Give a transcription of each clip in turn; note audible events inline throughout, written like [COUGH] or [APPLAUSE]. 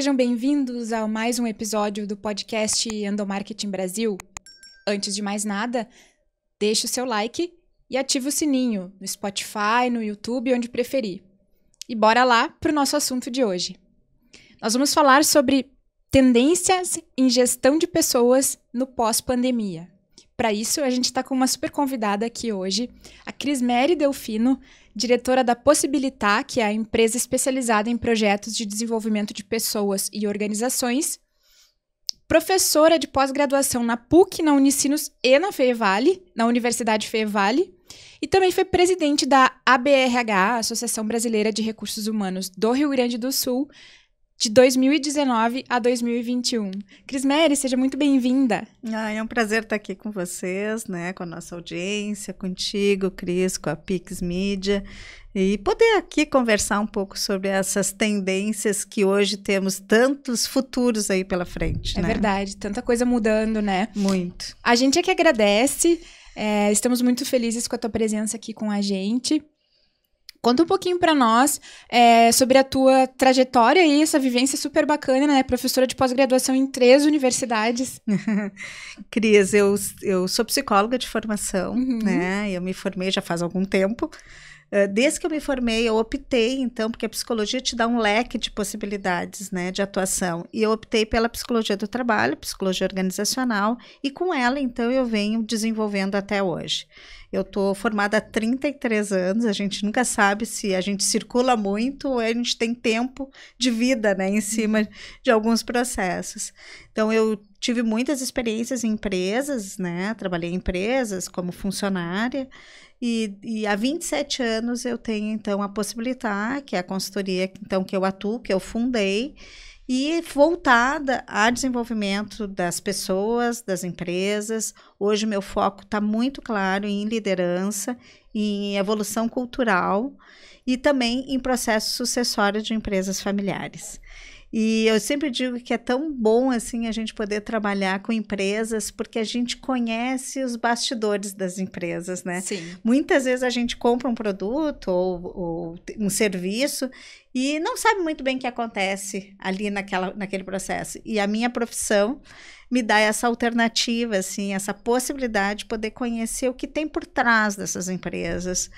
Sejam bem-vindos a mais um episódio do podcast Andomarketing Brasil. Antes de mais nada, deixe o seu like e ative o sininho no Spotify, no YouTube, onde preferir. E bora lá para o nosso assunto de hoje. Nós vamos falar sobre tendências em gestão de pessoas no pós-pandemia para isso, a gente está com uma super convidada aqui hoje, a Crismere Delfino, diretora da Possibilitar, que é a empresa especializada em projetos de desenvolvimento de pessoas e organizações, professora de pós-graduação na PUC, na Unicinos e na FEVALE, na Universidade FEVALE, e também foi presidente da ABRH, Associação Brasileira de Recursos Humanos do Rio Grande do Sul, de 2019 a 2021. Mary, seja muito bem-vinda. Ah, é um prazer estar aqui com vocês, né, com a nossa audiência, contigo, Cris, com a Pix Media, e poder aqui conversar um pouco sobre essas tendências que hoje temos tantos futuros aí pela frente. É né? verdade, tanta coisa mudando, né? Muito. A gente é que agradece. É, estamos muito felizes com a tua presença aqui com a gente. Conta um pouquinho para nós é, sobre a tua trajetória e essa vivência super bacana, né? Professora de pós-graduação em três universidades. [LAUGHS] Cris, eu, eu sou psicóloga de formação, uhum. né? Eu me formei já faz algum tempo. Eh, desde que eu me formei, eu optei, então, porque a psicologia te dá um leque de possibilidades né, de atuação. E eu optei pela psicologia do trabalho, psicologia organizacional, e com ela, então, eu venho desenvolvendo até hoje. Eu estou formada há 33 anos, a gente nunca sabe se a gente circula muito ou a gente tem tempo de vida né, em cima de alguns processos. Então, eu tive muitas experiências em empresas, né? Trabalhei em empresas como funcionária. E, e há 27 anos eu tenho, então, a possibilitar, que é a consultoria então, que eu atuo, que eu fundei, e voltada a desenvolvimento das pessoas, das empresas. Hoje meu foco está muito claro em liderança, em evolução cultural e também em processos sucessórios de empresas familiares. E eu sempre digo que é tão bom assim a gente poder trabalhar com empresas, porque a gente conhece os bastidores das empresas, né? Sim. Muitas vezes a gente compra um produto ou, ou um serviço e não sabe muito bem o que acontece ali naquela, naquele processo. E a minha profissão me dá essa alternativa, assim, essa possibilidade de poder conhecer o que tem por trás dessas empresas.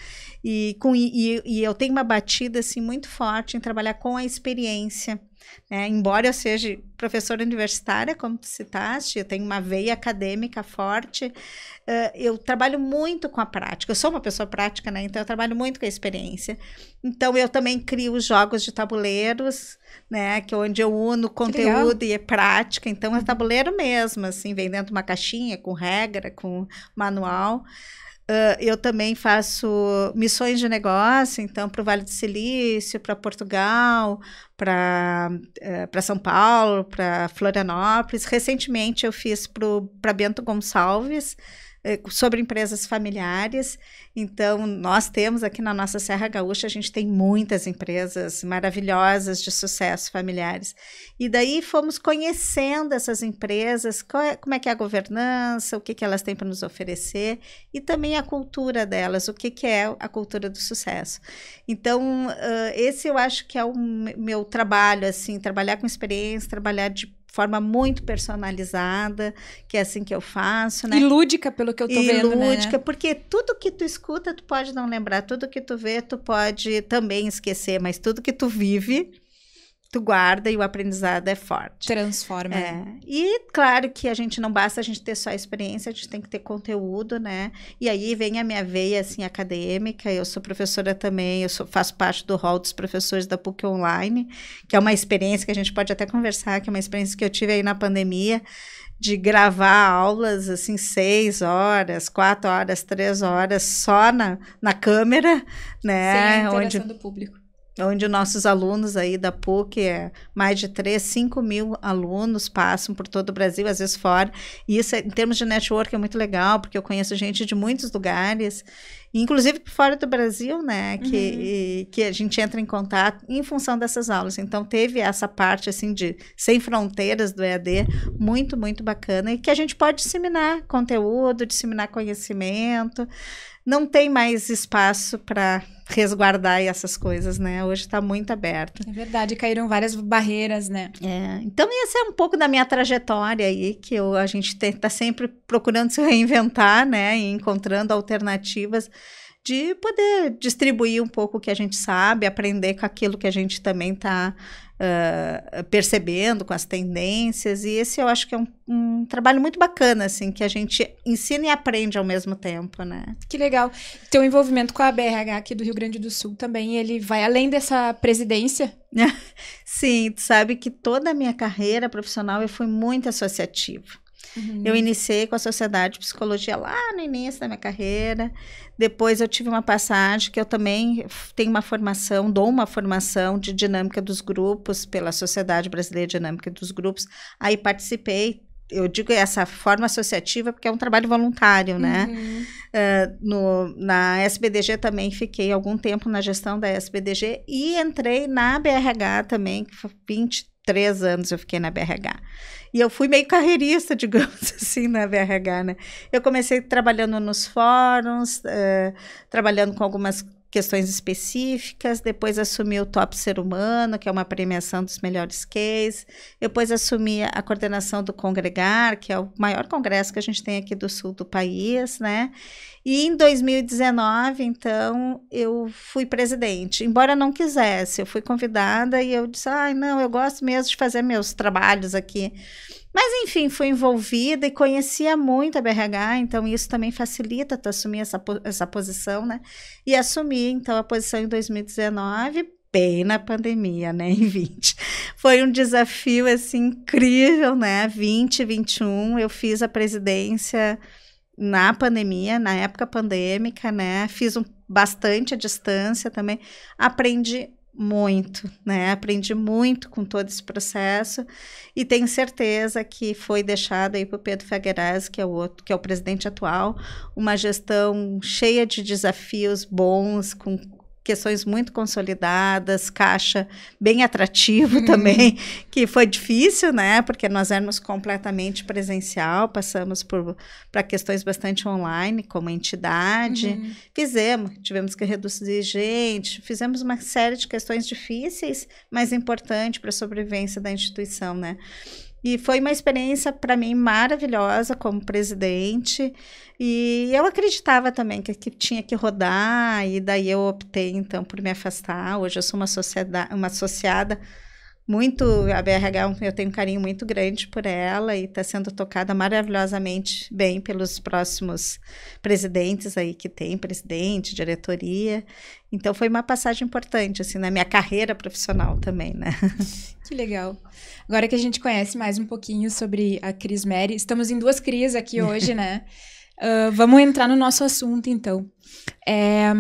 E, com, e, e eu tenho uma batida assim, muito forte em trabalhar com a experiência né? Embora eu seja professora universitária, como tu citaste, eu tenho uma veia acadêmica forte, uh, eu trabalho muito com a prática. Eu sou uma pessoa prática, né? Então eu trabalho muito com a experiência. Então eu também crio jogos de tabuleiros, né? Que é onde eu uno conteúdo e é prática. Então é uhum. tabuleiro mesmo, assim, vem dentro de uma caixinha com regra, com manual. Uh, eu também faço missões de negócio, então, para o Vale do Silício, para Portugal, para uh, eh, São Paulo, para Florianópolis. Recentemente, eu fiz para Bento Gonçalves, é, sobre empresas familiares. Então, nós temos aqui na nossa Serra Gaúcha, a gente tem muitas empresas maravilhosas de sucesso familiares. E daí fomos conhecendo essas empresas, é, como é que é a governança, o que, que elas têm para nos oferecer e também a cultura delas, o que, que é a cultura do sucesso. Então, uh, esse eu acho que é o meu trabalho, assim, trabalhar com experiência, trabalhar de forma muito personalizada, que é assim que eu faço, né? E lúdica, pelo que eu tô e vendo, né? lúdica, né? porque tudo que tu escuta, tu pode não lembrar, tudo que tu vê, tu pode também esquecer, mas tudo que tu vive, tu guarda e o aprendizado é forte. Transforma. É. E claro que a gente não basta a gente ter só a experiência, a gente tem que ter conteúdo, né? E aí vem a minha veia assim acadêmica, eu sou professora também, eu sou, faço parte do hall dos professores da PUC Online, que é uma experiência que a gente pode até conversar, que é uma experiência que eu tive aí na pandemia de gravar aulas assim seis horas, quatro horas, três horas só na, na câmera, né? Sem interação Onde... do público onde nossos alunos aí da PUC, é mais de 3, 5 mil alunos passam por todo o Brasil, às vezes fora. E isso, é, em termos de network, é muito legal, porque eu conheço gente de muitos lugares, inclusive fora do Brasil, né? Que, uhum. e, que a gente entra em contato em função dessas aulas. Então, teve essa parte, assim, de sem fronteiras do EAD, muito, muito bacana, e que a gente pode disseminar conteúdo, disseminar conhecimento. Não tem mais espaço para resguardar essas coisas, né? Hoje está muito aberto. É verdade, caíram várias barreiras, né? É, então essa é um pouco da minha trajetória aí, que eu, a gente está sempre procurando se reinventar, né? E encontrando alternativas de poder distribuir um pouco o que a gente sabe, aprender com aquilo que a gente também está ah, percebendo com as tendências. E esse eu acho que é um, um, trabalho muito bacana, assim, que a gente ensina e aprende ao mesmo tempo, né? Que legal. Teu envolvimento com a BRH aqui do Rio Grande do Sul também, ele vai além dessa presidência? [LAUGHS] Sim, tu sabe que toda a minha carreira profissional eu fui muito associativa. Uhum. Eu iniciei com a Sociedade de Psicologia lá no início da minha carreira. Depois eu tive uma passagem que eu também tenho uma formação, dou uma formação de dinâmica dos grupos pela Sociedade Brasileira de Dinâmica dos Grupos. Aí participei eu digo essa forma associativa porque é um trabalho voluntário, né? Uhum. Uh, no, na SBDG também fiquei algum tempo na gestão da SBDG e entrei na BRH também, 23 anos eu fiquei na BRH. E eu fui meio carreirista, [LAUGHS] digamos assim, na né, BRH, né? Eu comecei trabalhando nos fóruns, uh, trabalhando com algumas questões específicas, depois assumi o Top Ser Humano, que é uma premiação dos melhores cases, depois assumi a coordenação do Congregar, que é o maior congresso que a gente tem aqui do sul do país, né? E em 2019, então, eu fui presidente, embora não quisesse, eu fui convidada e eu disse, ai, ah, não, eu gosto mesmo de fazer meus trabalhos aqui mas, enfim, fui envolvida e conhecia muito a BRH, então isso também facilita tu assumir essa, essa posição, né? E assumi, então, a posição em 2019, bem na pandemia, né, em 20. Foi um desafio, assim, incrível, né? 20, 21, eu fiz a presidência na pandemia, na época pandêmica, né? Fiz um, bastante à distância também. Aprendi muito, né? Aprendi muito com todo esse processo e tenho certeza que foi deixado aí para o Pedro Figueiredo, que é o outro, que é o presidente atual, uma gestão cheia de desafios bons, com questões muito consolidadas, caixa bem atrativo uhum. também, que foi difícil, né? Porque nós éramos completamente presencial, passamos para questões bastante online, como entidade. Uhum. Fizemos, tivemos que reduzir gente, fizemos uma série de questões difíceis, mas importantes para a sobrevivência da instituição, né? E foi uma experiência para mim maravilhosa como presidente. E eu acreditava também que, que, tinha que rodar, e daí eu optei então por me afastar. Hoje eu sou uma, sociedade, uma associada muito a BRH é eu tenho um carinho muito grande por ela e está sendo tocada maravilhosamente bem pelos próximos presidentes aí que tem presidente diretoria então foi uma passagem importante assim na minha carreira profissional também né [LAUGHS] que legal agora que a gente conhece mais um pouquinho sobre a Cris Mary estamos em duas crises aqui hoje né uh, [LAUGHS] vamos entrar no nosso assunto então é,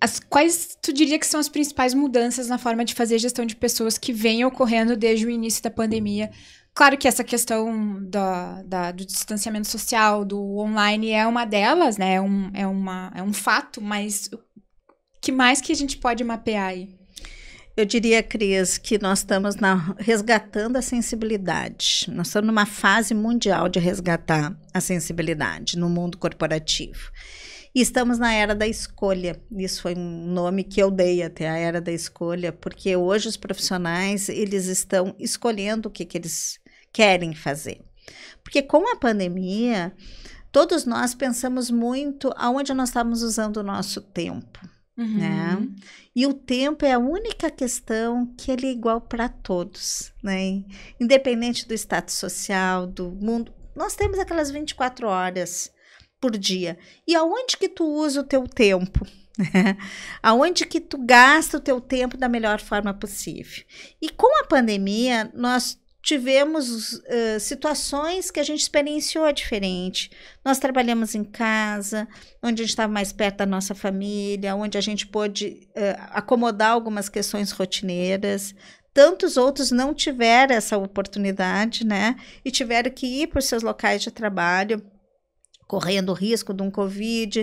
as, quais tu diria que são as principais mudanças na forma de fazer gestão de pessoas que vem ocorrendo desde o início da pandemia? Claro que essa questão da, da, do distanciamento social, do online, é uma delas, né? É um, é, uma, é um fato, mas o que mais que a gente pode mapear aí? Eu diria, Cris, que nós estamos na, resgatando a sensibilidade. Nós estamos numa fase mundial de resgatar a sensibilidade no mundo corporativo. E estamos na era da escolha. Isso foi um nome que eu dei até a era da escolha, porque hoje os profissionais eles estão escolhendo o que, que eles querem fazer. Porque com a pandemia, todos nós pensamos muito aonde nós estamos usando o nosso tempo. Uhum. Né? E o tempo é a única questão que ele é igual para todos, né? Independente do status social, do mundo, nós temos aquelas 24 horas por dia. E aonde que tu usa o teu tempo? [LAUGHS] aonde que tu gasta o teu tempo da melhor forma possível? E com a pandemia, nós tivemos uh, situações que a gente experienciou diferente. Nós trabalhamos em casa, onde a gente estava mais perto da nossa família, onde a gente pôde uh, acomodar algumas questões rotineiras. Tantos outros não tiveram essa oportunidade, né? E tiveram que ir para os seus locais de trabalho correndo risco de um Covid.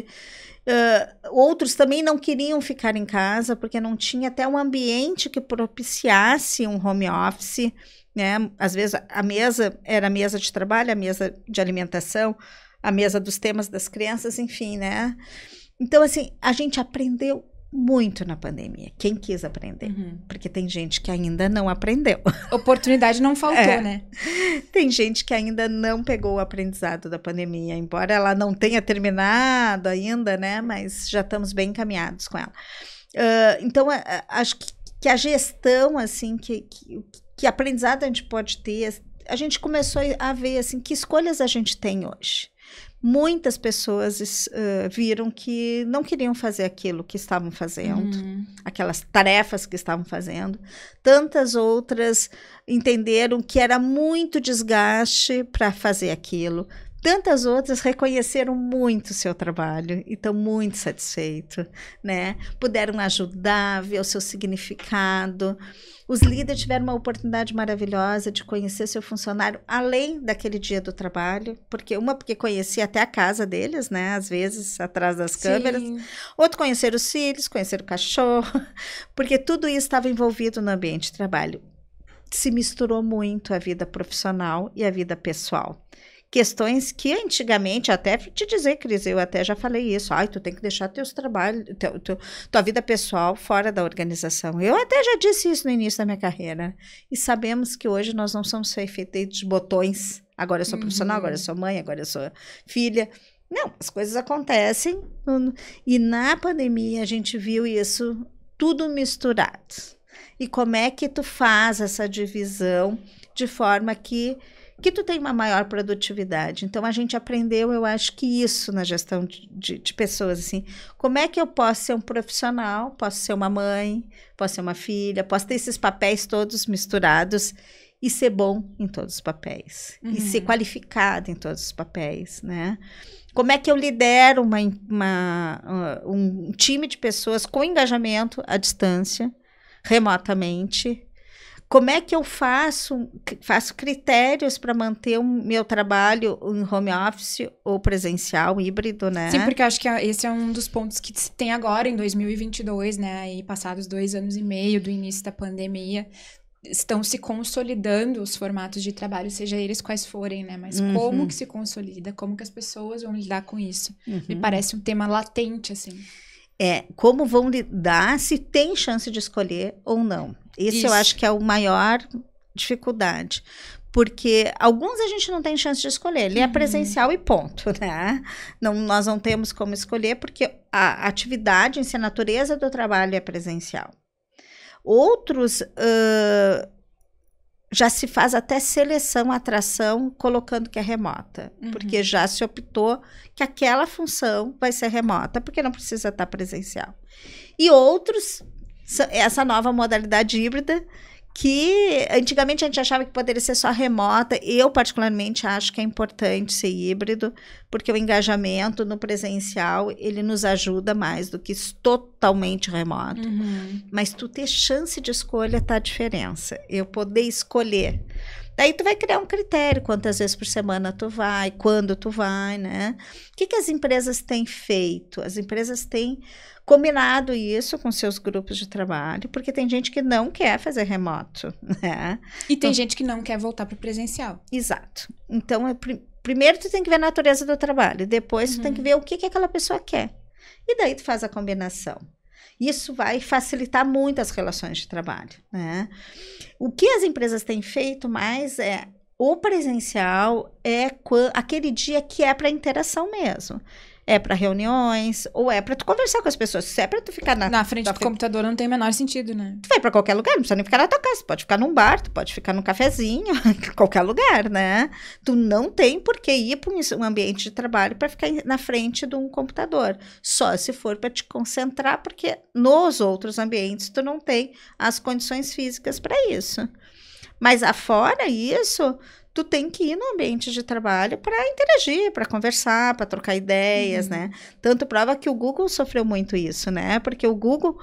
Uh, outros também não queriam ficar em casa, porque não tinha até um ambiente que propiciasse um home office. Né? Às vezes a mesa era a mesa de trabalho, a mesa de alimentação, a mesa dos temas das crianças, enfim, né? Então, assim, a gente aprendeu muito na pandemia. Quem quis aprender. Uhum. Porque tem gente que ainda não aprendeu. [LAUGHS] Oportunidade não faltou, é. né? [LAUGHS] Tem gente que ainda não pegou o aprendizado da pandemia, embora ela não tenha terminado ainda, né? Mas já estamos bem encaminhados com ela. Uh, então, acho que, que, a gestão, assim, que, que, que aprendizado a gente pode ter, a gente começou a ver, assim, que escolhas a gente tem hoje muitas pessoas uh, viram que não queriam fazer aquilo que estavam fazendo, uhum. aquelas tarefas que estavam fazendo. Tantas outras entenderam que era muito desgaste para fazer aquilo, tantas outras reconheceram muito o seu trabalho e estão muito satisfeitos, né? Puderam ajudar, ver o seu significado. Os líderes tiveram uma oportunidade maravilhosa de conhecer seu funcionário além daquele dia do trabalho, porque uma porque conhecia até a casa deles, né? Às vezes atrás das câmeras. Sim. Outro conhecer os filhos, conhecer o cachorro, [LAUGHS] porque tudo isso estava envolvido no ambiente de trabalho. Se misturou muito a vida profissional e a vida pessoal questões que antigamente, até te dizer, Cris, eu até já falei isso, ai, tu tem que deixar teus trabalhos, teu, teu, tua vida pessoal fora da organização. Eu até já disse isso no início da minha carreira. E sabemos que hoje nós não somos feitos de botões. Agora eu sou uhum. profissional, agora eu uhum. sou mãe, agora eu sou filha. Não, as coisas acontecem. E na pandemia a gente viu isso tudo misturado. E como é que tu faz essa divisão de forma que que tu tem uma maior produtividade. Então a gente aprendeu, eu acho que isso na gestão de, de, de pessoas, assim, como é que eu posso ser um profissional, posso ser uma mãe, posso ser uma filha, posso ter esses papéis todos misturados e ser bom em todos os papéis uhum. e ser uhum. qualificado em todos os papéis, né? Como é que eu lidero uma, uma, uh, um time de pessoas com engajamento à distância, remotamente, como é que eu faço, faço critérios para manter o meu trabalho em home office ou presencial, híbrido, né? Sim, porque eu acho que é, esse é um dos pontos que se tem agora em 2022, né? E passados dois anos e meio do início da pandemia, estão se consolidando os formatos de trabalho, seja eles quais forem, né? Mas uhum. como que se consolida? Como que as pessoas vão lidar com isso? Uhum. Me parece um tema latente, assim. É, como vão lidar, se tem chance de escolher ou não. Isso. eu acho que é o maior dificuldade. Porque alguns a gente não tem chance de escolher. Ele é uhum. presencial e ponto, né? Não, nós não temos como escolher, porque a atividade, em si, a natureza do trabalho é presencial. Outros uh, já se faz até seleção, atração, colocando que é remota, uhum. porque já se optou que aquela função vai ser remota, porque não precisa estar presencial. E outros é, essa nova modalidade híbrida que antigamente a gente achava que poderia ser só remota. Eu, particularmente, acho que é importante ser híbrido, porque o engajamento no presencial, ele nos ajuda mais do que totalmente remoto. Uhum. Mas tu ter chance de escolha tá a diferença. Eu poder escolher. Daí tu vai criar um critério, quantas vezes por semana tu vai, quando tu vai, né? O que, que as empresas têm feito? As empresas têm combinado isso com seus grupos de trabalho, porque tem gente que não quer fazer remoto, [LAUGHS] né? E tem então, gente que não quer voltar para o presencial. Exato. Então, é pr primeiro tu tem que ver a natureza do trabalho, depois uhum. tu tem que uhum. ver o que, que aquela pessoa quer. E daí tu faz a combinação. Isso vai facilitar muito as relações de trabalho, né? O que as empresas têm feito mais é o presencial é aquele dia que é para interação mesmo é para reuniões, ou é para tu conversar com as pessoas. Se é para tu ficar na, na frente do frente... computador, não tem o menor sentido, né? Tu vai para qualquer lugar, não precisa nem ficar na tua casa. Tu pode ficar num bar, tu pode ficar num cafezinho, [LAUGHS] qualquer lugar, né? Tu não tem por que ir para um ambiente de trabalho para ficar na frente de um computador. Só se for para te concentrar, porque nos outros ambientes tu não tem as condições físicas para isso. Mas afora isso, tu tem que ir no ambiente de trabalho para interagir, para conversar, para trocar ideias, né? uhum. né? Tanto prova que o Google sofreu muito isso, né? Porque o Google,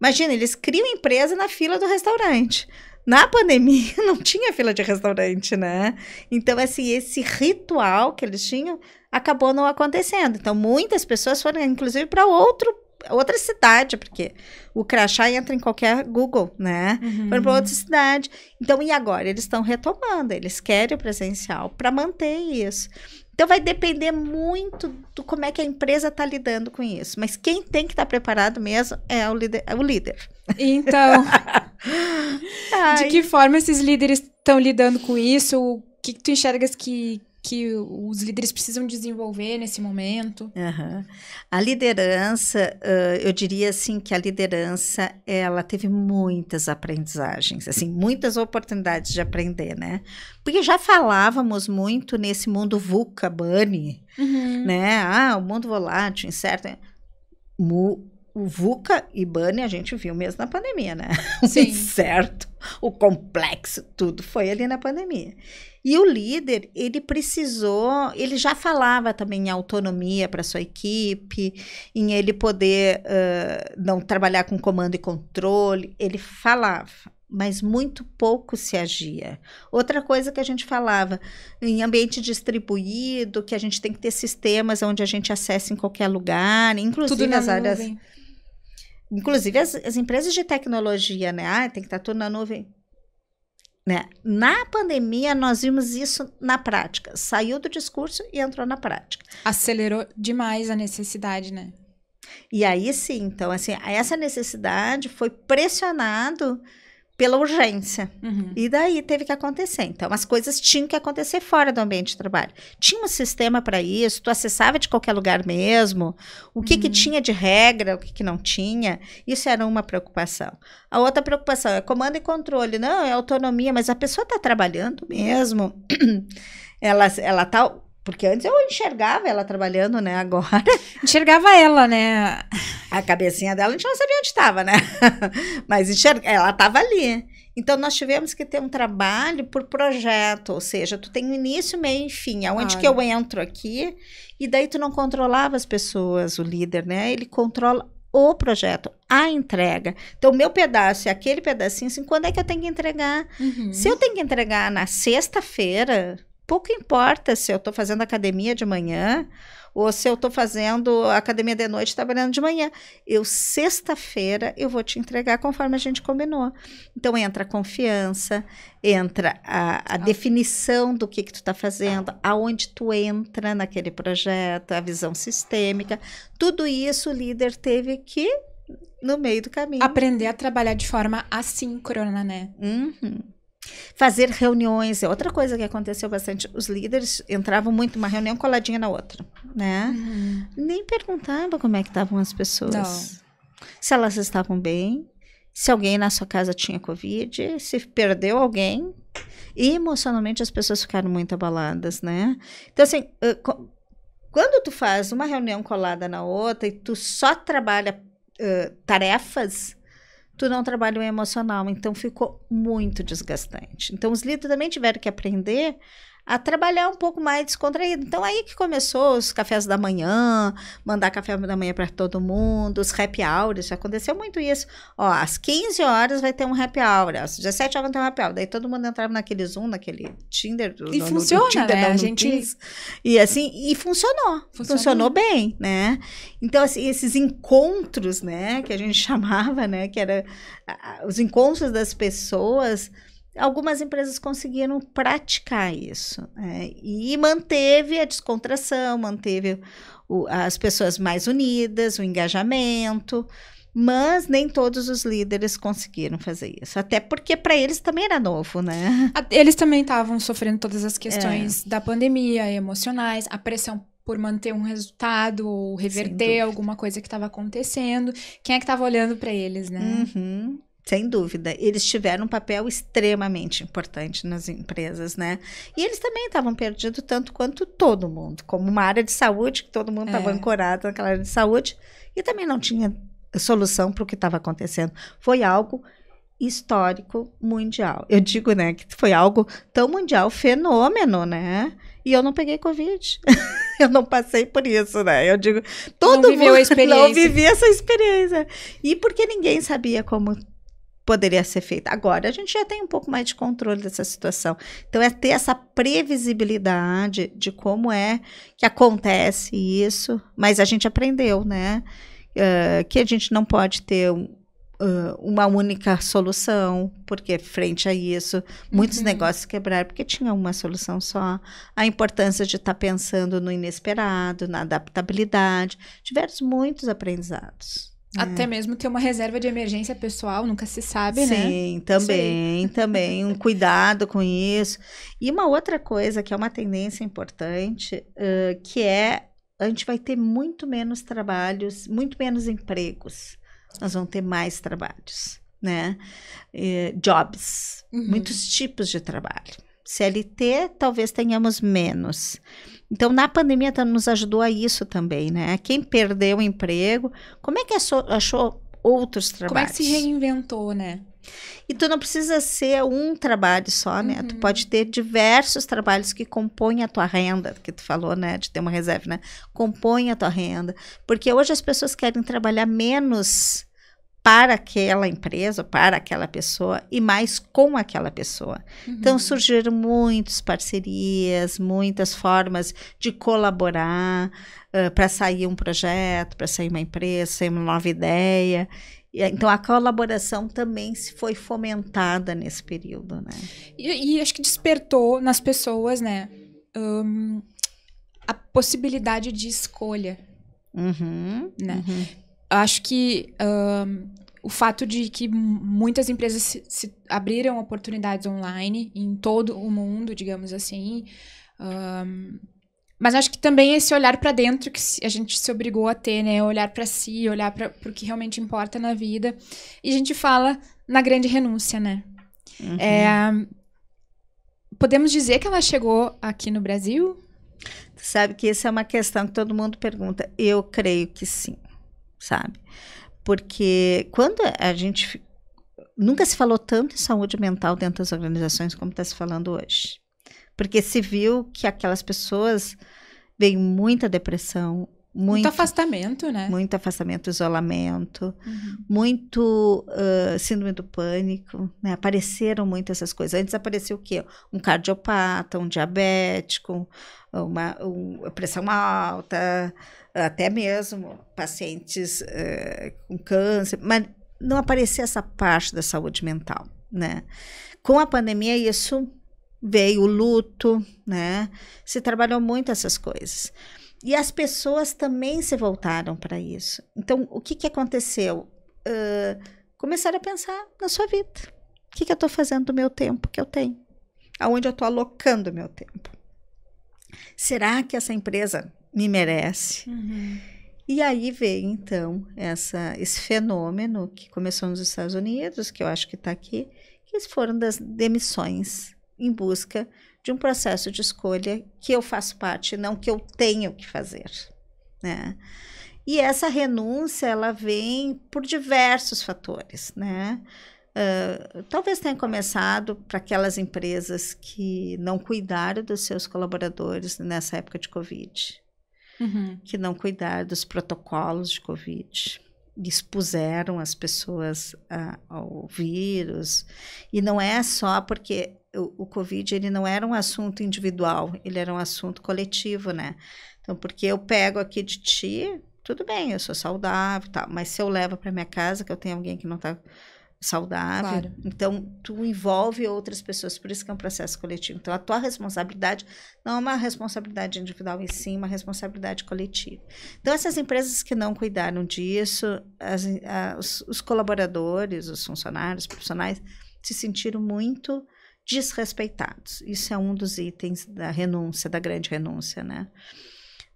imagina, eles criam empresa na fila do restaurante. Na pandemia [LAUGHS] não tinha fila de restaurante, né? Então, assim, esse ritual que eles tinham acabou não acontecendo. Então, muitas pessoas foram, inclusive, para outro outra cidade, porque o crachá entra em qualquer Google, né? Uhum. Foram para outra cidade. Então, e agora? Eles estão retomando, eles querem o presencial para manter isso. Então, vai depender muito do como é que a empresa está lidando com isso. Mas quem tem que estar tá preparado mesmo é o líder. É o líder. Então, [LAUGHS] de que forma esses líderes estão lidando com isso? O que, que tu enxergas que, que os líderes precisam desenvolver nesse momento? Uhum. A liderança, uh, eu diria assim que a liderança, ela teve muitas aprendizagens, assim, muitas oportunidades de aprender, né? Porque já falávamos muito nesse mundo VUCA, Bunny, uhum. né? Ah, o mundo volátil, incerto. Mu o VUCA e BANI a gente viu mesmo na pandemia, né? [LAUGHS] Sim. O incerto, o complexo, tudo foi ali na pandemia. E o líder, ele precisou, ele já falava também em autonomia para sua equipe, em ele poder uh, não trabalhar com comando e controle, ele falava mas muito pouco se agia. Outra coisa que a gente falava, em ambiente distribuído, que a gente tem que ter sistemas onde a gente acessa em qualquer lugar, inclusive nas áreas. Inclusive as, as, empresas de tecnologia, né? Ah, tem que estar tá tudo na nuvem. Né? Na pandemia, nós vimos isso na prática. Saiu do discurso e entrou na prática. Acelerou demais a necessidade, né? E aí sim, então, assim, essa necessidade foi pressionado pela urgência. Uhum. E daí teve que acontecer. Então, as coisas tinham que acontecer fora do ambiente de trabalho. Tinha um sistema para isso, tu acessava de qualquer lugar mesmo, o que, uhum. que tinha de regra, o que, que não tinha, isso era uma preocupação. A outra preocupação é comando e controle. Não, é autonomia, mas a pessoa está trabalhando mesmo. [CLEARS THROAT] ela, ela tá porque antes eu enxergava ela trabalhando, né? Agora. [LAUGHS] Enxergava ela, né? A cabecinha dela a gente não sabia onde estava, né? [LAUGHS] Mas enxerga... ela estava ali. Então, nós tivemos que ter um trabalho por projeto, ou seja, tu tem início, meio e fim. Aonde é onde que eu entro aqui? E daí tu não controlava as pessoas, o líder, né? Ele controla o projeto, a entrega. Então, o meu pedaço é aquele pedacinho, assim, quando é que eu tenho que entregar? Uhum. Se eu tenho que entregar na sexta-feira, pouco importa se eu estou fazendo academia de manhã ou se eu estou fazendo academia de noite trabalhando de manhã. Eu, sexta-feira, eu vou te entregar conforme a gente combinou. Então, entra a confiança, entra a, a ah. definição do que, que tu está fazendo, ah. aonde tu entra naquele projeto, a visão sistêmica. Tudo isso o líder teve que no meio do caminho. Aprender a trabalhar de forma assíncrona, né? Uhum. Fazer reuniões é outra coisa que aconteceu bastante. Os líderes entravam muito uma reunião coladinha na outra, né? Uhum. Nem perguntavam como é que estavam as pessoas. Não. Se elas estavam bem, se alguém na sua casa tinha Covid, se perdeu alguém. E emocionalmente as pessoas ficaram muito abaladas, né? Então, assim, quando tu faz uma reunião colada na outra e tu só trabalha uh, tarefas, tudo é um trabalho emocional, então ficou muito desgastante. Então os líderes também tiveram que aprender a trabalhar um pouco mais descontraído. Então, aí que começou os cafés da manhã, mandar café da manhã para todo mundo, os happy hours, aconteceu muito isso. Ó, às 15 horas vai ter um happy hour, às 17 horas vai ter um happy hour. Daí todo mundo entrava naquele Zoom, naquele Tinder. Do, e no, funciona, Tinder, né? Não, a gente... E assim, e funcionou. Funcionou, funcionou bem, né? Então, assim, esses encontros, né, que a gente [LAUGHS] chamava, né, que era os encontros das pessoas algumas empresas conseguiram praticar isso né? e manteve a descontração, manteve o, as pessoas mais unidas, o engajamento, mas nem todos os líderes conseguiram fazer isso, até porque para eles também era novo, né? Eles também estavam sofrendo todas as questões é. da pandemia, emocionais, a pressão por manter um resultado ou reverter alguma coisa que estava acontecendo. Quem é que estava olhando para eles, né? Uhum. Sem dúvida, eles tiveram um papel extremamente importante nas empresas, né? E eles também estavam perdidos tanto quanto todo mundo, como uma área de saúde, que todo mundo estava é. ancorado naquela área de saúde, e também não tinha solução para o que estava acontecendo. Foi algo histórico mundial. Eu digo, né, que foi algo tão mundial, fenômeno, né? E eu não peguei Covid. [LAUGHS] eu não passei por isso, né? Eu digo, todo [LAUGHS] não mundo não vivia essa experiência. E porque ninguém sabia como poderia ser feita. Agora, a gente já tem um pouco mais de controle dessa situação. Então, é ter essa previsibilidade de como é que acontece isso, mas a gente aprendeu, né? Uh, que a gente não pode ter uh, uma única solução, porque frente a isso, muitos uhum. negócios quebraram porque tinha uma solução só. A importância de estar tá pensando no inesperado, na adaptabilidade. Tivemos muitos aprendizados. Até é. mesmo ter uma reserva de emergência pessoal, nunca se sabe, Sim, né? Sim, também, também. Um [LAUGHS] cuidado com isso. E uma outra coisa que é uma tendência importante, uh, que é a gente vai ter muito menos trabalhos, muito menos empregos. Nós vamos ter mais trabalhos, né? jobs, uhum. muitos tipos de trabalho. CLT, talvez tenhamos menos. Então, na pandemia, então, nos ajudou a isso também, né? Quem perdeu o emprego, como é que achou outros trabalhos? Como é que se reinventou, né? E tu não precisa ser um trabalho só, né? Uhum. Tu pode ter diversos trabalhos que compõem a tua renda, que tu falou, né? De ter uma reserva, né? Compõem a tua renda. Porque hoje as pessoas querem trabalhar menos para aquela empresa, para aquela pessoa e mais com aquela pessoa. Então, uhum. Então surgiram muitas parcerias, muitas formas de colaborar uh, para sair um projeto, para sair uma empresa, sair uma nova ideia. Então a colaboração também se foi fomentada nesse período, né? E, e acho que despertou nas pessoas, né, um, a possibilidade de escolha, Uhum, né? Uhum acho que o fato de que muitas empresas se, se abriram oportunidades online em todo o mundo, digamos assim. mas acho que também esse olhar para dentro que a gente se obrigou a ter, né? Olhar para si, olhar para o que realmente importa na vida. E a gente fala na grande renúncia, né? Uhum. É, podemos dizer que ela chegou aqui no Brasil? Tu sabe que essa é uma questão que todo mundo pergunta. Eu creio que sim sabe? Porque quando a gente. Nunca se falou tanto em saúde mental dentro das organizações como está se falando hoje. Porque se viu que aquelas pessoas veem muita depressão, muito, muito, afastamento, né? Muito afastamento, isolamento, uhum. muito uh, síndrome do pânico, né? Apareceram muitas essas coisas. Antes apareceu o quê? Um cardiopata, um diabético, uma, uma pressão alta, até mesmo pacientes uh, com câncer, mas não aparecia essa parte da saúde mental, né? Com a pandemia, isso veio o luto, né? Se trabalhou muito essas coisas. E as pessoas também se voltaram para isso. Então, o que, que aconteceu? Uh, começaram a pensar na sua vida. O que, que eu estou fazendo do meu tempo que eu tenho? Aonde eu estou alocando o meu tempo? Será que essa empresa me merece? Uhum. E aí veio, então, essa, esse fenômeno que começou nos Estados Unidos, que eu acho que está aqui, que foram das demissões em busca de um processo de escolha que eu faço parte, não que eu tenho que fazer, né? E essa renúncia, ela vem por diversos fatores, né? Uh, talvez tenha começado para aquelas empresas que não cuidaram dos seus colaboradores nessa época de Covid, uhum. que não cuidaram dos protocolos de Covid, expuseram as pessoas ah, ao vírus. E não é só porque o, o Covid ele não era um assunto individual, ele era um assunto coletivo, né? Então, porque eu pego aqui de ti, tudo bem, eu sou saudável, tá, mas se eu levo para minha casa, que eu tenho alguém que não está saudável, claro. então tu envolve outras pessoas, por isso que é um processo coletivo. Então, a tua responsabilidade não é uma responsabilidade individual, e sim uma responsabilidade coletiva. Então, essas empresas que não cuidaram disso, as, as, os colaboradores, os funcionários, os profissionais, se sentiram muito desrespeitados. Isso é um dos itens da renúncia, da grande renúncia, né?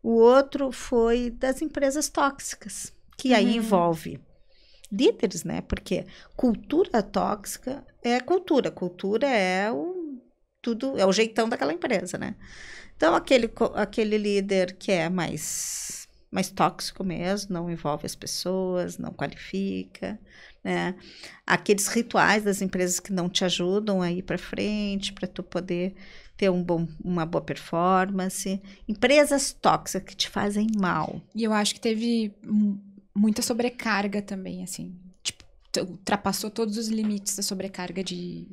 O outro foi das empresas tóxicas, que uhum. aí envolve líderes, né? Porque cultura tóxica é cultura, cultura é o tudo, é o jeitão daquela empresa, né? Então aquele aquele líder que é mais mas tóxico mesmo, não envolve as pessoas, não qualifica, né? Aqueles rituais das empresas que não te ajudam a ir para frente, para tu poder ter um bom, uma boa performance. Empresas tóxicas que te fazem mal. E eu acho que teve muita sobrecarga também, assim. Tipo, ultrapassou todos os limites da sobrecarga de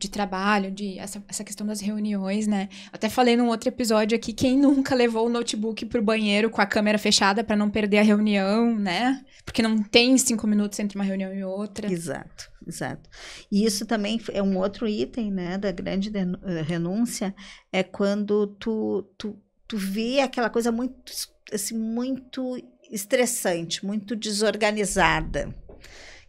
de trabalho, de essa, essa questão das reuniões, né? Até falei num outro episódio aqui, quem nunca levou o notebook pro banheiro com a câmera fechada para não perder a reunião, né? Porque não tem cinco minutos entre uma reunião e outra. Exato, exato. E isso também é um outro item, né, da grande eh, renúncia, é quando tu, tu, tu vê aquela coisa muito, assim, muito estressante, muito desorganizada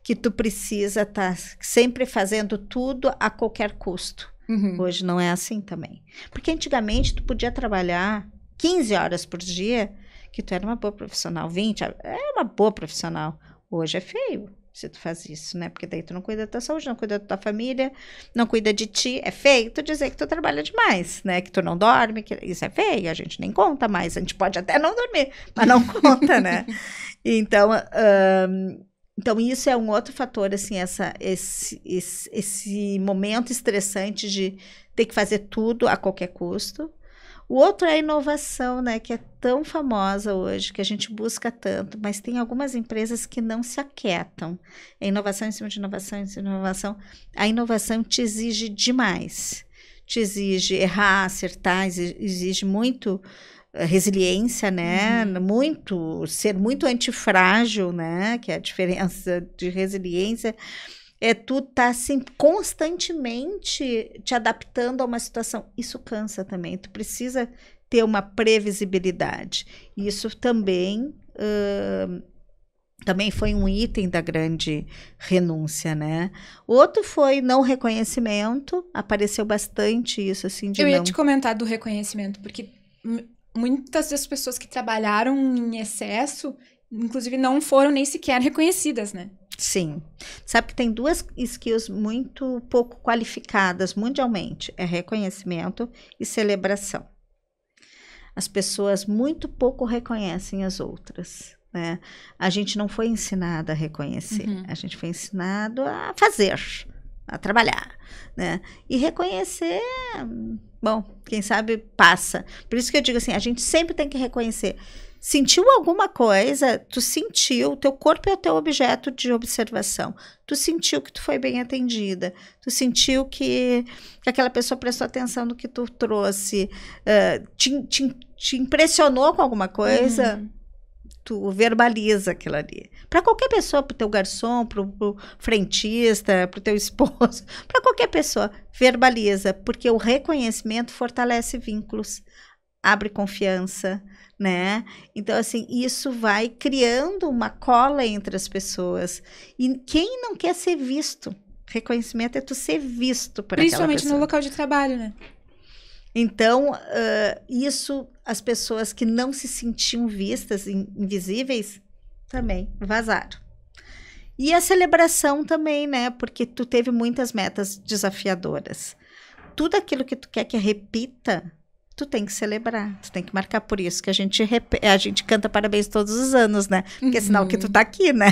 que tu precisa estar tá sempre fazendo tudo a qualquer custo. Uhum. Hoje não é assim também. Porque antigamente tu podia trabalhar 15 horas por dia, que tu era uma boa profissional, 20, é uma boa profissional. Hoje é feio se tu faz isso, né? Porque daí tu não cuida da tua saúde, não cuida da tua família, não cuida de ti. É feio tu dizer que tu trabalha demais, né? Que tu não dorme, que isso é feio, a gente nem conta mais. A gente pode até não dormir, mas não [LAUGHS] conta, né? Então, um, então, isso é um outro fator, assim, essa, esse, esse, esse momento estressante de ter que fazer tudo a qualquer custo. O outro é a inovação, né, que é tão famosa hoje, que a gente busca tanto, mas tem algumas empresas que não se aquietam. É inovação em cima de inovação, em cima de inovação. A inovação te exige demais. Te exige errar, acertar, exige muito eh, resiliência, né? Uhum. Muito, ser muito antifrágil, né? Que é a diferença de resiliência. É tu tá assim, constantemente te adaptando a uma situação. Isso cansa também. Tu precisa ter uma previsibilidade. Isso também. Uh, também foi um item da grande renúncia, né? Outro foi não reconhecimento, apareceu bastante isso assim de Eu ia não... te comentar do reconhecimento, porque muitas das pessoas que trabalharam em excesso, inclusive, não foram nem sequer reconhecidas, né? Sim. Sabe que tem duas skills muito pouco qualificadas mundialmente: é reconhecimento e celebração. As pessoas muito pouco reconhecem as outras. Né? A gente não foi ensinada a reconhecer, uhum. a gente foi ensinado a fazer, a trabalhar. Né? E reconhecer bom, quem sabe passa. Por isso que eu digo assim, a gente sempre tem que reconhecer. Sentiu alguma coisa? Tu sentiu, teu corpo é o teu objeto de observação. Tu sentiu que tu foi bem atendida. Tu sentiu que, que aquela pessoa prestou atenção no que tu trouxe. Uh, te, te, te impressionou com alguma coisa? Uhum tu verbaliza aquilo ali. Para qualquer pessoa, para o teu garçom, para o frentista, para o teu esposo, [LAUGHS] para qualquer pessoa, verbaliza, porque o reconhecimento fortalece vínculos, abre confiança, né? Então assim, isso vai criando uma cola entre as pessoas. E quem não quer ser visto? Reconhecimento é tu ser visto por Principalmente no local de trabalho, né? Então, uh, isso as pessoas que não se sentiam vistas, invisíveis, também vazaram. E a celebração também, né? Porque tu teve muitas metas desafiadoras. Tudo aquilo que tu quer que repita, tu tem que celebrar, tu tem que marcar por isso que a gente a gente canta parabéns todos os anos, né? Porque é sinal uhum. que tu uhum. tá aqui, né?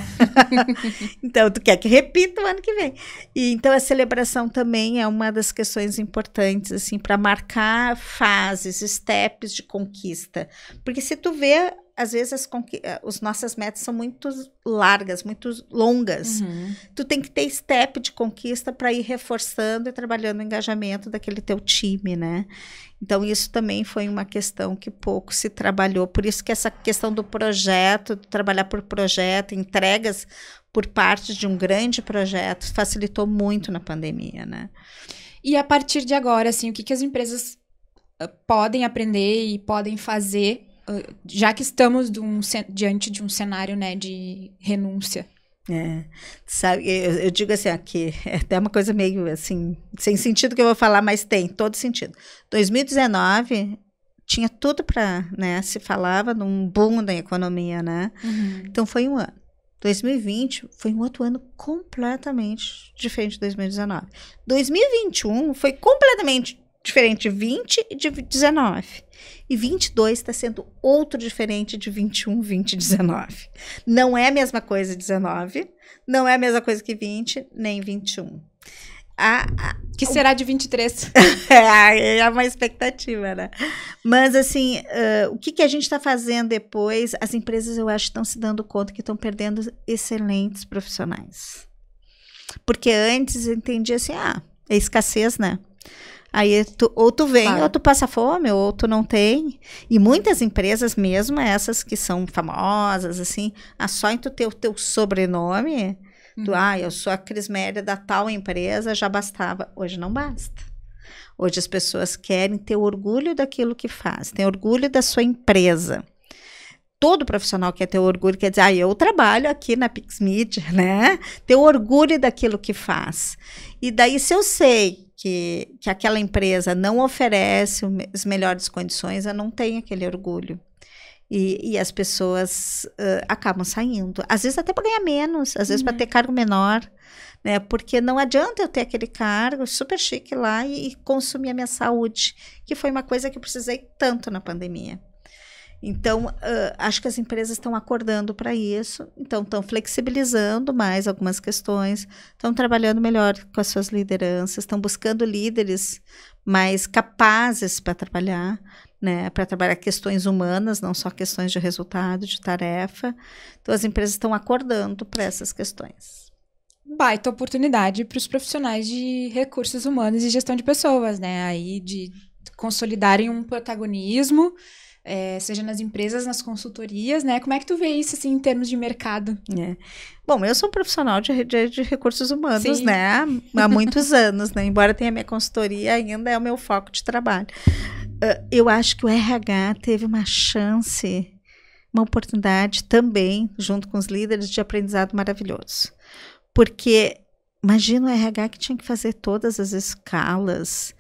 [LAUGHS] então tu quer que repita o ano que vem. E então a celebração também é uma das questões importantes assim para marcar fases, steps de conquista. Porque se tu vê às vezes as eh, os nossas metas são muito largas, muito longas. Uhum. Tu tem que ter step de conquista para ir reforçando e trabalhando o engajamento daquele teu time, né? Então isso também foi uma questão que pouco se trabalhou. Por isso que essa questão do projeto, trabalhar por projeto, entregas por parte de um grande projeto facilitou muito na pandemia, né? E a partir de agora, assim, o que, que as empresas eh, podem aprender e podem fazer já que estamos de um, diante de um cenário né, de renúncia. É, sabe, eu, eu, digo assim, aqui [LAUGHS] é até uma coisa meio assim, sem sentido que eu vou falar, mas tem todo sentido. 2019 tinha tudo para, né, se falava num boom da economia, né? Uhum. Então foi um ano. 2020 foi um outro ano completamente diferente de 2019. 2021 foi completamente diferente de 20 e de 19. E 22 está sendo outro diferente de 21, 20, 19. Não é a mesma coisa 19, não é a mesma coisa que 20, nem 21. A, a, que será de 23? é, [LAUGHS] é uma expectativa, né? Mas, assim, uh, o que, que a gente está fazendo depois? As empresas, eu acho, estão se dando conta que estão perdendo excelentes profissionais. Porque antes entendia assim, ah, é escassez, né? Aí tu, ou tu vem, claro. ou tu passa fome, ou tu não tem. E muitas empresas, mesmo essas que são famosas, assim, ah, só em tu ter o teu sobrenome, uhum. tu, ah, eu sou a Crisméria da tal empresa, já bastava. Hoje não basta. Hoje as pessoas querem ter orgulho daquilo que faz, ter orgulho da sua empresa todo profissional quer ter orgulho, quer dizer, ah, eu trabalho aqui na Pix Media, [LAUGHS] né? Ter orgulho daquilo que faz. E daí, se eu sei que, que aquela empresa não oferece as melhores condições, eu não tenho aquele orgulho. E, e as pessoas uh, acabam saindo. Às vezes até para ganhar menos, às vezes uhum. para ter cargo menor, né? Porque não adianta eu ter aquele cargo super chique lá e, e consumir a minha saúde, que foi uma coisa que eu precisei tanto na pandemia. Então, uh, acho que as empresas estão acordando para isso, então estão flexibilizando mais algumas questões, estão trabalhando melhor com as suas lideranças, estão buscando líderes mais capazes para trabalhar, né, para trabalhar questões humanas, não só questões de resultado, de tarefa. Então, as empresas estão acordando para essas questões baita oportunidade para os profissionais de recursos humanos e gestão de pessoas, né? Aí de consolidarem um protagonismo é, seja nas empresas, nas consultorias, né? Como é que tu vê isso, assim, em termos de mercado? É. Bom, eu sou profissional de, de, de recursos humanos, Sim. né? Há muitos [LAUGHS] anos, né? Embora tenha minha consultoria, ainda é o meu foco de trabalho. Uh, eu acho que o RH teve uma chance, uma oportunidade também, junto com os líderes, de aprendizado maravilhoso. Porque imagina o RH que tinha que fazer todas as escalas,